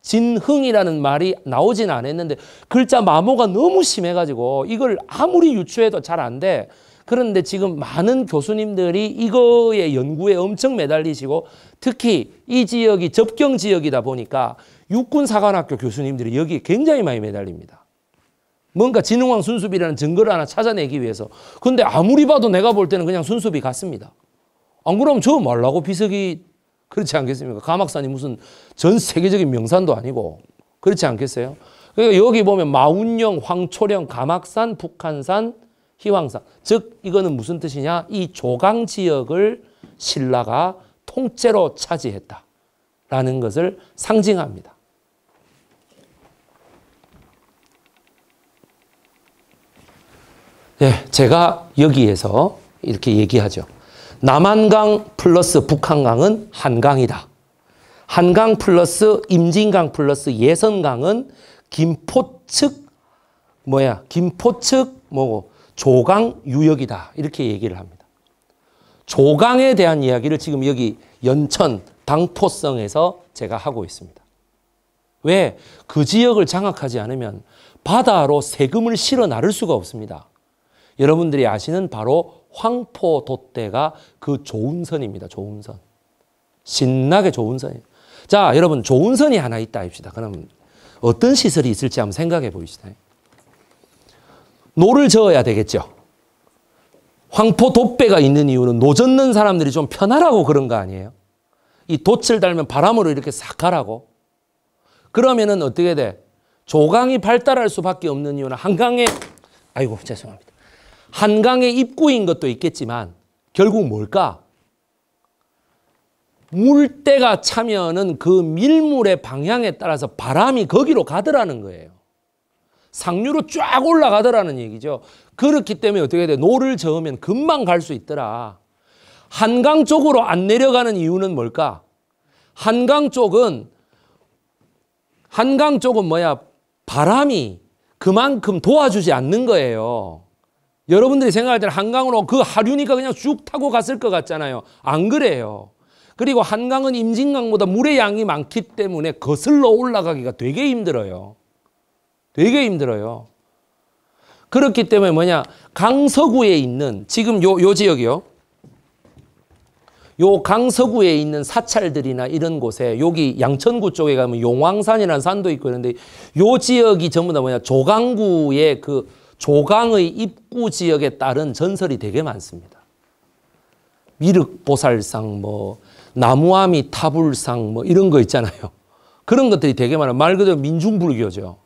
진흥이라는 말이 나오진 않았는데 글자 마모가 너무 심해가지고 이걸 아무리 유추해도 잘 안 돼. 그런데 지금 많은 교수님들이 이거의 연구에 엄청 매달리시고 특히 이 지역이 접경 지역이다 보니까 육군사관학교 교수님들이 여기 에 굉장히 많이 매달립니다. 뭔가 진흥왕 순수비라는 증거를 하나 찾아내기 위해서. 근데 아무리 봐도 내가 볼 때는 그냥 순수비 같습니다. 안 그러면 저 말라고 비석이 그렇지 않겠습니까? 가막산이 무슨 전 세계적인 명산도 아니고 그렇지 않겠어요? 그러니까 여기 보면 마운령, 황초령, 가막산, 북한산, 희왕산. 즉 이거는 무슨 뜻이냐? 이 조강 지역을 신라가 통째로 차지했다. 라는 것을 상징합니다. 예, 제가 여기에서 이렇게 얘기하죠. 남한강 플러스 북한강은 한강이다. 한강 플러스 임진강 플러스 예선강은 김포 측 뭐야 김포 측뭐 조강 유역이다 이렇게 얘기를 합니다. 조강에 대한 이야기를 지금 여기 연천 당포성에서 제가 하고 있습니다. 왜? 그 지역을 장악하지 않으면 바다로 세금을 실어 나를 수가 없습니다. 여러분들이 아시는 바로 황포도대가 그 조운선입니다. 조운선. 신나게 조운선이에요. 자, 여러분 조운선이 하나 있다 합시다. 그러 어떤 시설이 있을지 한번 생각해 보시다. 노를 저어야 되겠죠. 황포 돛배가 있는 이유는 노 젓는 사람들이 좀 편하라고 그런 거 아니에요? 이 돛을 달면 바람으로 이렇게 싹 가라고. 그러면은 어떻게 돼? 조강이 발달할 수밖에 없는 이유는 한강의 아이고 죄송합니다. 한강의 입구인 것도 있겠지만 결국 뭘까? 물때가 차면은 그 밀물의 방향에 따라서 바람이 거기로 가더라는 거예요. 상류로 쫙 올라가더라는 얘기죠. 그렇기 때문에 어떻게 돼? 노를 저으면 금방 갈 수 있더라. 한강 쪽으로 안 내려가는 이유는 뭘까? 한강 쪽은 한강 쪽은 뭐야? 바람이 그만큼 도와주지 않는 거예요. 여러분들이 생각할 때는 한강으로 그 하류니까 그냥 쭉 타고 갔을 것 같잖아요. 안 그래요. 그리고 한강은 임진강보다 물의 양이 많기 때문에 거슬러 올라가기가 되게 힘들어요. 되게 힘들어요. 그렇기 때문에 뭐냐 강서구에 있는 지금 요, 요 지역이요. 요 강서구에 있는 사찰들이나 이런 곳에 여기 양천구 쪽에 가면 용왕산이라는 산도 있고 그런데 요 지역이 전부 다 뭐냐 조강구의 그 조강의 입구 지역에 따른 전설이 되게 많습니다. 미륵보살상 뭐 나무아미 타불상 뭐 이런 거 있잖아요. 그런 것들이 되게 많아요. 말 그대로 민중불교죠.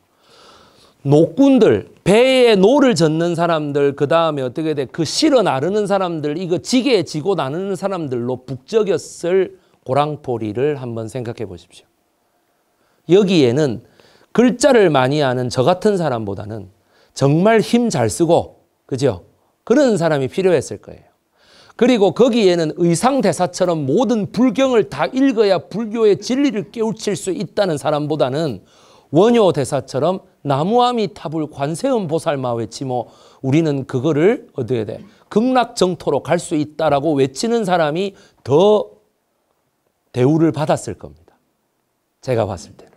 노꾼들 배에 노를 젓는 사람들 그 다음에 어떻게 돼그 실어 나르는 사람들 이거 지게 지고 나르는 사람들로 북적였을 고랑포리를 한번 생각해 보십시오. 여기에는 글자를 많이 아는 저 같은 사람보다는 정말 힘 잘 쓰고 그죠? 그런 사람이 필요했을 거예요. 그리고 거기에는 의상대사처럼 모든 불경을 다 읽어야 불교의 진리를 깨우칠 수 있다는 사람보다는 원효대사처럼 나무와 미타불 관세음 보살마 외치모 우리는 그거를 얻어야 돼? 극락정토로 갈 수 있다라고 외치는 사람이 더 대우를 받았을 겁니다. 제가 봤을 때는.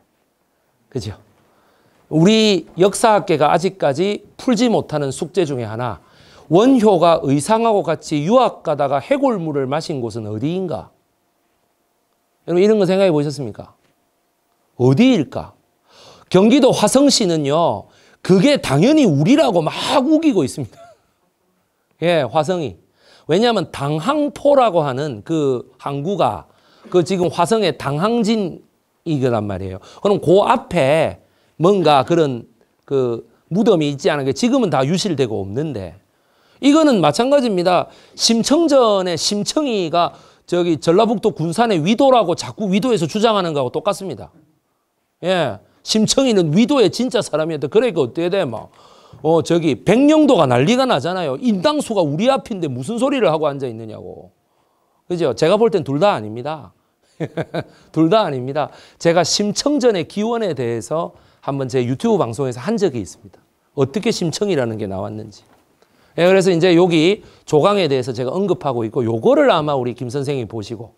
그죠? 우리 역사학계가 아직까지 풀지 못하는 숙제 중에 하나 원효가 의상하고 같이 유학 가다가 해골물을 마신 곳은 어디인가? 여러분 이런 거 생각해 보셨습니까? 어디일까? 경기도 화성시는요. 그게 당연히 우리라고 막 우기고 있습니다. 예, 화성이. 왜냐하면 당항포라고 하는 그 항구가 그 지금 화성의 당항진이거란 말이에요. 그럼 그 앞에 뭔가 그런 그 무덤이 있지 않은 게 지금은 다 유실되고 없는데 이거는 마찬가지입니다. 심청전의 심청이가 저기 전라북도 군산의 위도라고 자꾸 위도에서 주장하는 거하고 똑같습니다. 예. 심청이는 위도의 진짜 사람이었다. 그러니까 어때야 돼? 막. 뭐. 어, 저기 백령도가 난리가 나잖아요. 인당수가 우리 앞인데 무슨 소리를 하고 앉아 있느냐고. 그죠? 제가 볼 땐 둘 다 아닙니다. 둘 다 아닙니다. 제가 심청전의 기원에 대해서 한번 제 유튜브 방송에서 한 적이 있습니다. 어떻게 심청이라는 게 나왔는지. 예, 그래서 이제 여기 조강에 대해서 제가 언급하고 있고 요거를 아마 우리 김 선생이 보시고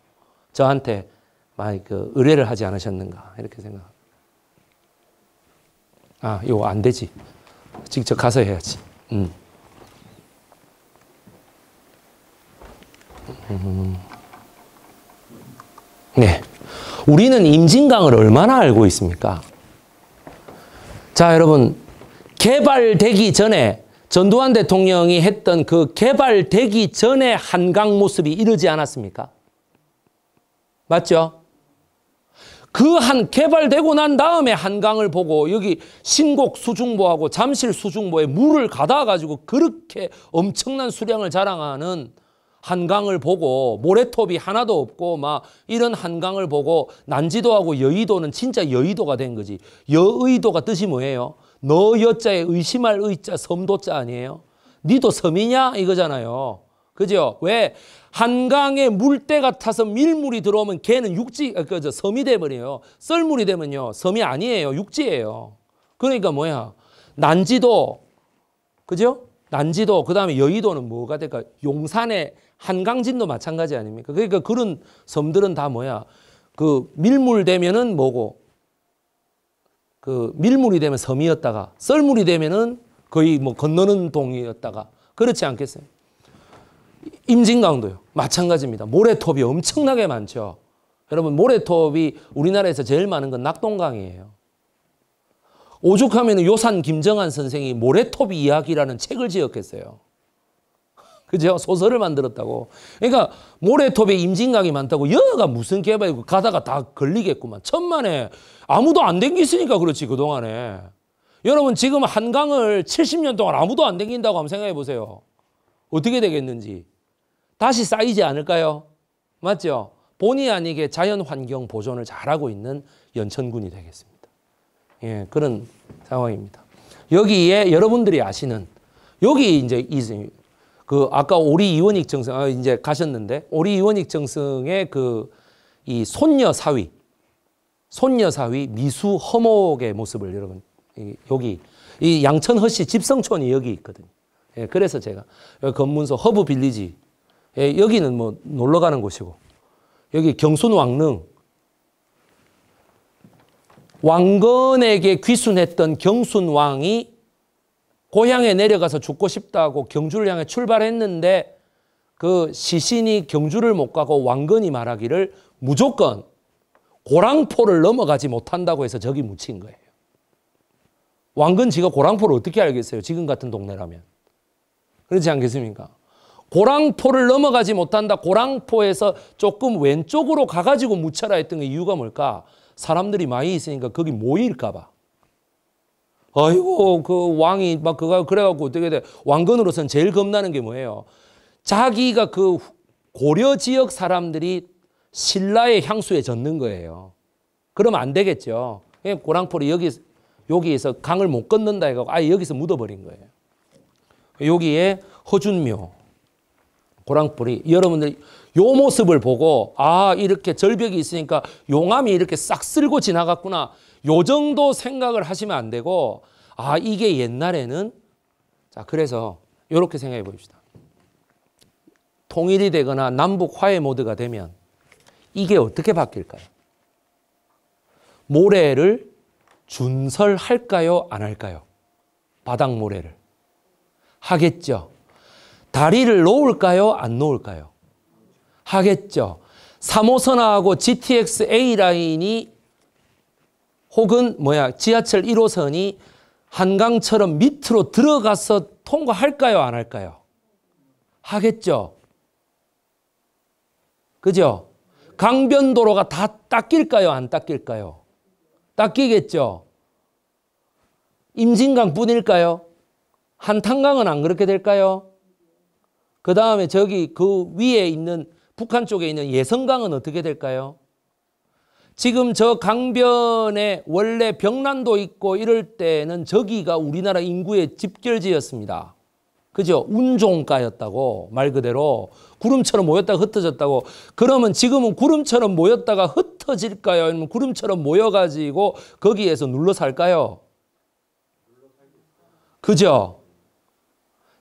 저한테 많이 그 의뢰를 하지 않으셨는가 이렇게 생각합니다. 아, 이거 안 되지. 직접 가서 해야지. 음. 음. 네. 우리는 임진강을 얼마나 알고 있습니까? 자, 여러분. 개발되기 전에 전두환 대통령이 했던 그 개발되기 전에 한강 모습이 이르지 않았습니까? 맞죠? 그한 개발되고 난 다음에 한강을 보고 여기 신곡 수중보하고 잠실 수중보에 물을 가다 가지고 그렇게 엄청난 수량을 자랑하는 한강을 보고 모래톱이 하나도 없고 막 이런 한강을 보고 난지도하고 여의도는 진짜 여의도가 된 거지. 여의도가 뜻이 뭐예요? 너 여자에 의심할 의자 섬도자 아니에요? 니도 섬이냐 이거잖아요. 그죠? 왜? 한강에 물때가 타서 밀물이 들어오면 걔는 육지, 아, 그저 섬이 돼버려요. 썰물이 되면요. 섬이 아니에요. 육지예요. 그러니까 뭐야? 난지도, 그죠? 난지도, 그 다음에 여의도는 뭐가 될까? 용산의 한강진도 마찬가지 아닙니까? 그러니까 그런 섬들은 다 뭐야? 그 밀물 되면은 뭐고? 그 밀물이 되면 섬이었다가 썰물이 되면은 거의 뭐 건너는 동이었다가 그렇지 않겠어요? 임진강도요. 마찬가지입니다. 모래톱이 엄청나게 많죠. 여러분 모래톱이 우리나라에서 제일 많은 건 낙동강이에요. 오죽하면 요산 김정한 선생이 모래톱 이야기라는 책을 지었겠어요. 그죠? 소설을 만들었다고. 그러니까 모래톱에 임진강이 많다고 여가 무슨 개발이고 가다가 다 걸리겠구만. 천만에 아무도 안 댕기시니까 그렇지 그동안에. 여러분 지금 한강을 70년 동안 아무도 안 댕긴다고 한번 생각해 보세요. 어떻게 되겠는지. 다시 쌓이지 않을까요? 맞죠? 본의 아니게 자연 환경 보존을 잘하고 있는 연천군이 되겠습니다. 예, 그런 상황입니다. 여기에 여러분들이 아시는 여기 이제 그 아까 오리 이원익 정승 아, 이제 가셨는데 오리 이원익 정승의 그 이 손녀 사위 손녀 사위 미수 허목의 모습을 여러분 여기 이 양천허씨 집성촌이 여기 있거든요. 예, 그래서 제가 건문서 허브 빌리지 예, 여기는 뭐 놀러 가는 곳이고 여기 경순 왕릉 왕건에게 귀순했던 경순 왕이 고향에 내려가서 죽고 싶다고 경주를 향해 출발했는데 그 시신이 경주를 못 가고 왕건이 말하기를 무조건 고랑포를 넘어가지 못한다고 해서 저기 묻힌 거예요. 왕건지가 고랑포를 어떻게 알겠어요? 지금 같은 동네라면. 그렇지 않겠습니까? 고랑포를 넘어가지 못한다. 고랑포에서 조금 왼쪽으로 가가지고 묻혀라 했던 이유가 뭘까? 사람들이 많이 있으니까 거기 모일까 봐. 아이고 그 왕이 막 그가 그래갖고 어떻게 돼 왕건으로서는 제일 겁나는 게 뭐예요? 자기가 그 고려 지역 사람들이 신라의 향수에 젖는 거예요. 그러면 안 되겠죠. 예, 고랑포를 여기 여기에서 강을 못 건넌다 해갖고 아예 여기서 묻어버린 거예요. 여기에 허준묘 고랑뿌리 여러분들 요 모습을 보고 아 이렇게 절벽이 있으니까 용암이 이렇게 싹 쓸고 지나갔구나 요 정도 생각을 하시면 안 되고 아 이게 옛날에는 자 그래서 이렇게 생각해 봅시다 통일이 되거나 남북 화해 모드가 되면 이게 어떻게 바뀔까요? 모래를 준설할까요 안 할까요? 바닥 모래를 하겠죠. 다리를 놓을까요? 안 놓을까요? 하겠죠. 3호선하고 GTX A 라인이 혹은 뭐야 지하철 1호선이 한강처럼 밑으로 들어가서 통과할까요? 안 할까요? 하겠죠. 그죠? 강변도로가 다 닦일까요? 안 닦일까요? 닦이겠죠. 임진강 뿐일까요? 한탄강은 안 그렇게 될까요? 그 다음에 저기 그 위에 있는 북한 쪽에 있는 예성강은 어떻게 될까요? 지금 저 강변에 원래 병난도 있고 이럴 때는 저기가 우리나라 인구의 집결지였습니다. 그죠? 운종가였다고 말 그대로 구름처럼 모였다가 흩어졌다고 그러면 지금은 구름처럼 모였다가 흩어질까요? 아니면 구름처럼 모여가지고 거기에서 눌러 살까요? 그죠?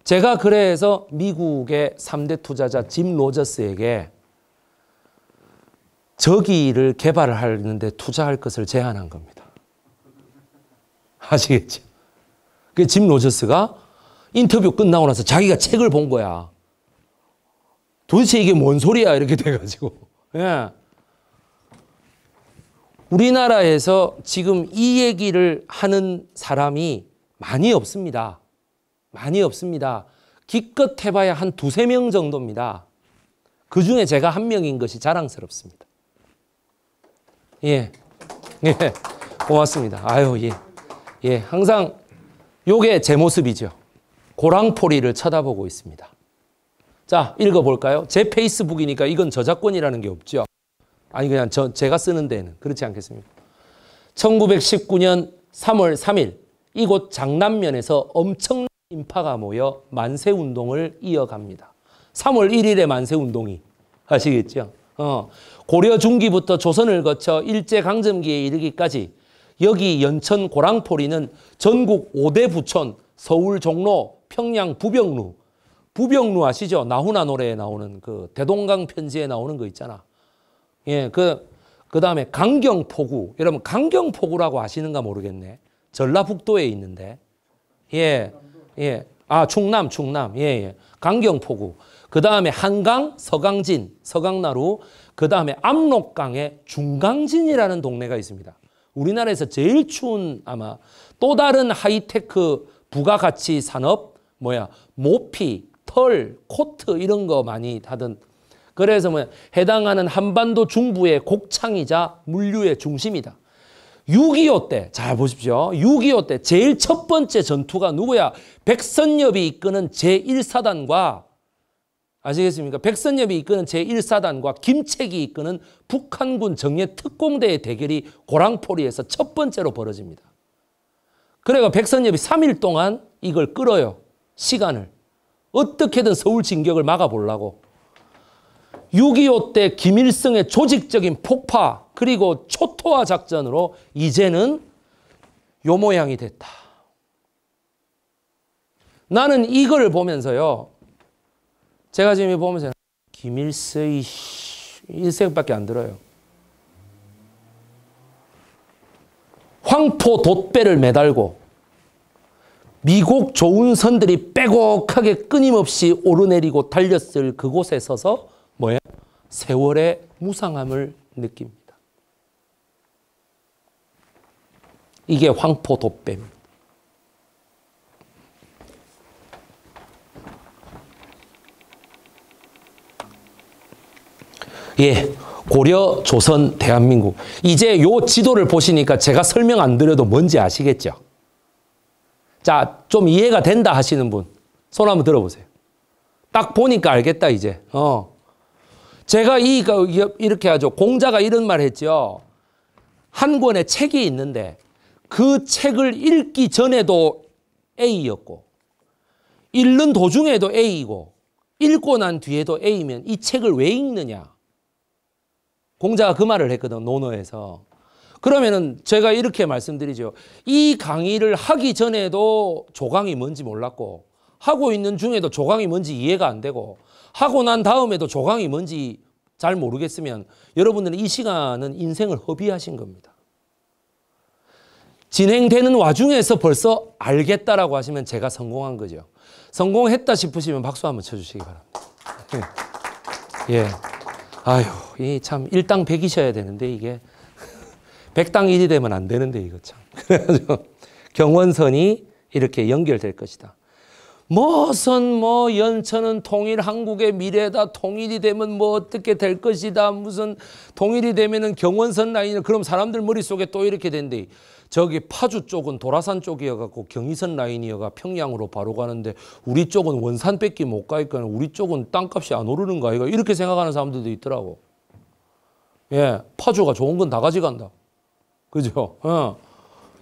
제가 그래서 미국의 3대 투자자 짐 로저스에게 저기를 개발을 하는데 투자할 것을 제안한 겁니다. 아시겠죠? 그 짐 로저스가 인터뷰 끝나고 나서 자기가 책을 본 거야. 도대체 이게 뭔 소리야? 이렇게 돼가지고. 예. 우리나라에서 지금 이 얘기를 하는 사람이 많이 없습니다. 많이 없습니다. 기껏 해봐야 한 두세 명 정도입니다. 그 중에 제가 한 명인 것이 자랑스럽습니다. 예. 예. 고맙습니다. 아유, 예. 예. 항상 요게 제 모습이죠. 고랑포리를 쳐다보고 있습니다. 자, 읽어볼까요? 제 페이스북이니까 이건 저작권이라는 게 없죠. 아니, 그냥 저, 제가 쓰는 데는. 그렇지 않겠습니까? 1919년 3월 3일, 이곳 장남면에서 엄청난 인파가 모여 만세운동을 이어갑니다. 3월 1일에 만세운동이 아시겠죠? 어, 고려 중기부터 조선을 거쳐 일제강점기에 이르기까지 여기 연천 고랑포리는 전국 5대 부촌 서울 종로 평양 부병루 부병루 아시죠? 나훈아 노래에 나오는 그 대동강 편지에 나오는 거 있잖아. 예, 그, 그 다음에 강경포구. 여러분, 강경포구라고 아시는가 모르겠네. 전라북도에 있는데. 예, 예. 아, 충남, 충남. 예, 예. 강경포구. 그 다음에 한강, 서강진, 서강나루. 그 다음에 압록강에 중강진이라는 동네가 있습니다. 우리나라에서 제일 추운 아마 또 다른 하이테크 부가가치 산업, 뭐야, 모피, 털, 코트 이런 거 많이 하던 그래서 뭐 해당하는 한반도 중부의 곡창이자 물류의 중심이다. 6.25 때, 잘 보십시오. 6.25 때 제일 첫 번째 전투가 누구야? 백선엽이 이끄는 제1사단과 아시겠습니까? 백선엽이 이끄는 제1사단과 김책이 이끄는 북한군 정예특공대의 대결이 고랑포리에서 첫 번째로 벌어집니다. 그래가 백선엽이 3일 동안 이걸 끌어요. 시간을. 어떻게든 서울 진격을 막아보려고. 6.25때 김일성의 조직적인 폭파 그리고 초토화 작전으로 이제는 요 모양이 됐다. 나는 이걸 보면서요. 제가 지금 보면서 김일성이 일생밖에 안 들어요. 황포 돛배를 매달고 미국 조운선들이 빼곡하게 끊임없이 오르내리고 달렸을 그곳에 서서 세월의 무상함을 느낍니다. 이게 황포 돗뱀입니다. 예, 고려, 조선, 대한민국. 이제 요 지도를 보시니까 제가 설명 안 드려도 뭔지 아시겠죠? 자, 좀 이해가 된다 하시는 분, 손 한번 들어보세요. 딱 보니까 알겠다, 이제. 어. 제가 이, 그, 이렇게 하죠. 공자가 이런 말 했죠. 한 권의 책이 있는데 그 책을 읽기 전에도 A였고 읽는 도중에도 A이고 읽고 난 뒤에도 A면 이 책을 왜 읽느냐. 공자가 그 말을 했거든 논어에서. 그러면은 제가 이렇게 말씀드리죠. 이 강의를 하기 전에도 조강이 뭔지 몰랐고 하고 있는 중에도 조강이 뭔지 이해가 안 되고 하고 난 다음에도 조강이 뭔지 잘 모르겠으면 여러분들은 이 시간은 인생을 허비하신 겁니다. 진행되는 와중에서 벌써 알겠다라고 하시면 제가 성공한 거죠. 성공했다 싶으시면 박수 한번 쳐주시기 바랍니다. 예. 예. 아유, 이 참 일당 백이셔야 되는데 이게 백당 일이 되면 안 되는데 이거 참. 그래가 경원선이 이렇게 연결될 것이다. 무슨 뭐, 뭐 연천은 통일 한국의 미래다 통일이 되면 뭐 어떻게 될 것이다 무슨 통일이 되면은 경원선 라인이 그럼 사람들 머릿속에 또 이렇게 된대 저기 파주 쪽은 도라산 쪽이어갖고 경의선 라인이어가 평양으로 바로 가는데 우리 쪽은 원산 뺏기 못 가니까 우리 쪽은 땅값이 안 오르는 거 아이가 이렇게 생각하는 사람들도 있더라고 예 파주가 좋은 건 다 가져간다 그죠 어.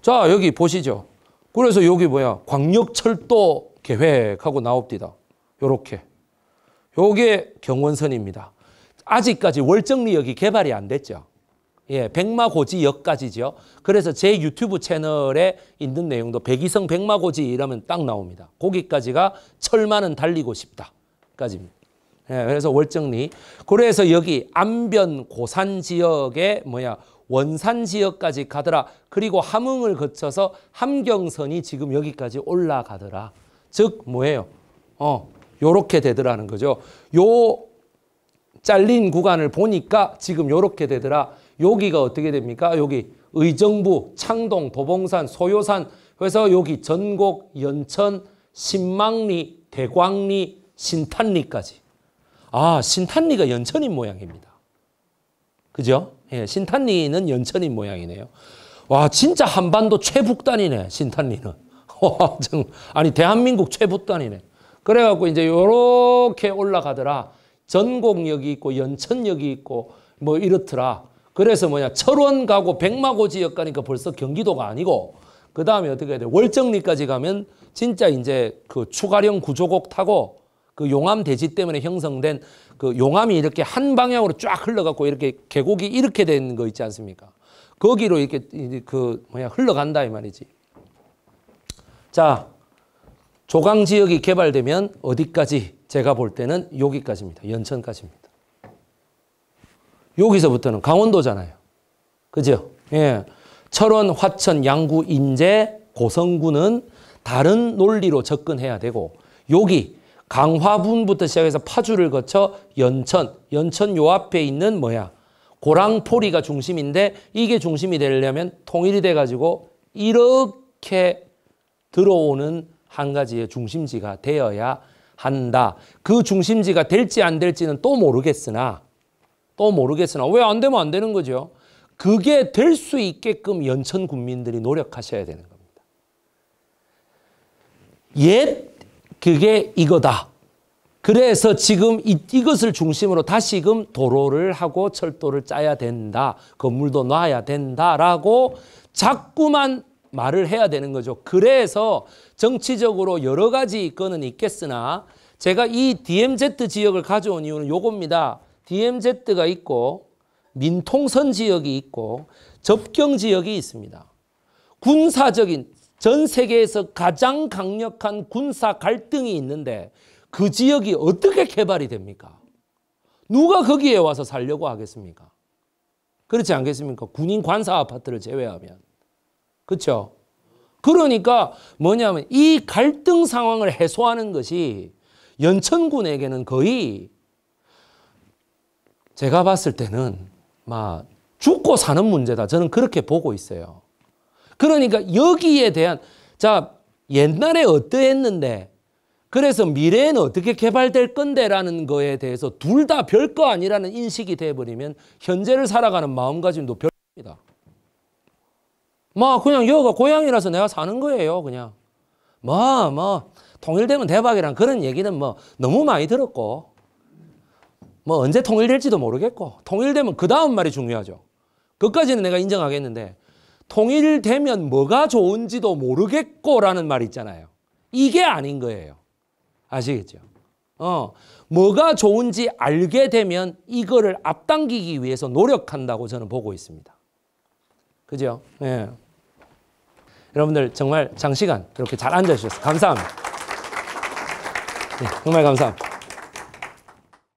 자 여기 보시죠 그래서 여기 뭐야 광역철도 계획하고 나옵니다. 요렇게. 요게 경원선입니다. 아직까지 월정리역이 개발이 안 됐죠. 예, 백마고지역까지죠. 그래서 제 유튜브 채널에 있는 내용도 백이성 백마고지 이러면 딱 나옵니다. 거기까지가 철만은 달리고 싶다. 까지입니다. 예, 그래서 월정리. 그래서 여기 안변 고산 지역에 뭐야 원산 지역까지 가더라. 그리고 함흥을 거쳐서 함경선이 지금 여기까지 올라가더라. 즉 뭐예요? 어, 요렇게 되더라는 거죠. 요 잘린 구간을 보니까 지금 요렇게 되더라. 여기가 어떻게 됩니까? 여기 의정부, 창동, 도봉산, 소요산 그래서 여기 전곡, 연천, 신망리, 대광리, 신탄리까지. 아, 신탄리가 연천인 모양입니다. 그죠? 예, 신탄리는 연천인 모양이네요. 와, 진짜 한반도 최북단이네, 신탄리는. 아니 대한민국 최북단이네. 그래갖고 이제 요렇게 올라가더라. 전곡역이 있고 연천역이 있고 뭐 이렇더라. 그래서 뭐냐 철원 가고 백마고 지역 가니까 벌써 경기도가 아니고 그 다음에 어떻게 해야 돼? 월정리까지 가면 진짜 이제 그 추가령 구조곡 타고 그 용암 대지 때문에 형성된 그 용암이 이렇게 한 방향으로 쫙 흘러갖고 이렇게 계곡이 이렇게 된 거 있지 않습니까? 거기로 이렇게 그 뭐냐 흘러간다 이 말이지. 자, 조강 지역이 개발되면 어디까지? 제가 볼 때는 여기까지입니다. 연천까지입니다. 여기서부터는 강원도잖아요. 그죠? 예. 철원, 화천, 양구, 인제, 고성군은 다른 논리로 접근해야 되고 여기 강화분부터 시작해서 파주를 거쳐 연천, 연천 요 앞에 있는 뭐야? 고랑포리가 중심인데 이게 중심이 되려면 통일이 돼가지고 이렇게 들어오는 한 가지의 중심지가 되어야 한다. 그 중심지가 될지 안 될지는 또 모르겠으나 또 모르겠으나 왜 안 되면 안 되는 거죠? 그게 될 수 있게끔 연천 군민들이 노력하셔야 되는 겁니다. 옛 그게 이거다. 그래서 지금 이, 이것을 중심으로 다시금 도로를 하고 철도를 짜야 된다. 건물도 놔야 된다라고 자꾸만 말을 해야 되는 거죠. 그래서 정치적으로 여러 가지 건은 있겠으나 제가 이 DMZ 지역을 가져온 이유는 요겁니다. DMZ가 있고 민통선 지역이 있고 접경 지역이 있습니다. 군사적인 전 세계에서 가장 강력한 군사 갈등이 있는데 그 지역이 어떻게 개발이 됩니까? 누가 거기에 와서 살려고 하겠습니까? 그렇지 않겠습니까? 군인 관사 아파트를 제외하면. 그렇죠? 그러니까 뭐냐면 이 갈등 상황을 해소하는 것이 연천군에게는 거의 제가 봤을 때는 막 죽고 사는 문제다. 저는 그렇게 보고 있어요. 그러니까 여기에 대한 자 옛날에 어떠했는데 그래서 미래에는 어떻게 개발될 건데라는 거에 대해서 둘 다 별거 아니라는 인식이 돼버리면 현재를 살아가는 마음가짐도 별입니다. 뭐 그냥 여기가 고향이라서 내가 사는 거예요. 그냥. 뭐뭐 뭐 통일되면 대박이란 그런 얘기는 뭐 너무 많이 들었고 뭐 언제 통일될지도 모르겠고 통일되면 그 다음 말이 중요하죠. 그까지는 내가 인정하겠는데 통일되면 뭐가 좋은지도 모르겠고라는 말 있잖아요. 이게 아닌 거예요. 아시겠죠? 어, 뭐가 좋은지 알게 되면 이거를 앞당기기 위해서 노력한다고 저는 보고 있습니다. 그죠? 예. 여러분들 정말 장시간 이렇게 잘 앉아주셔서 감사합니다. 네, 정말 감사합니다.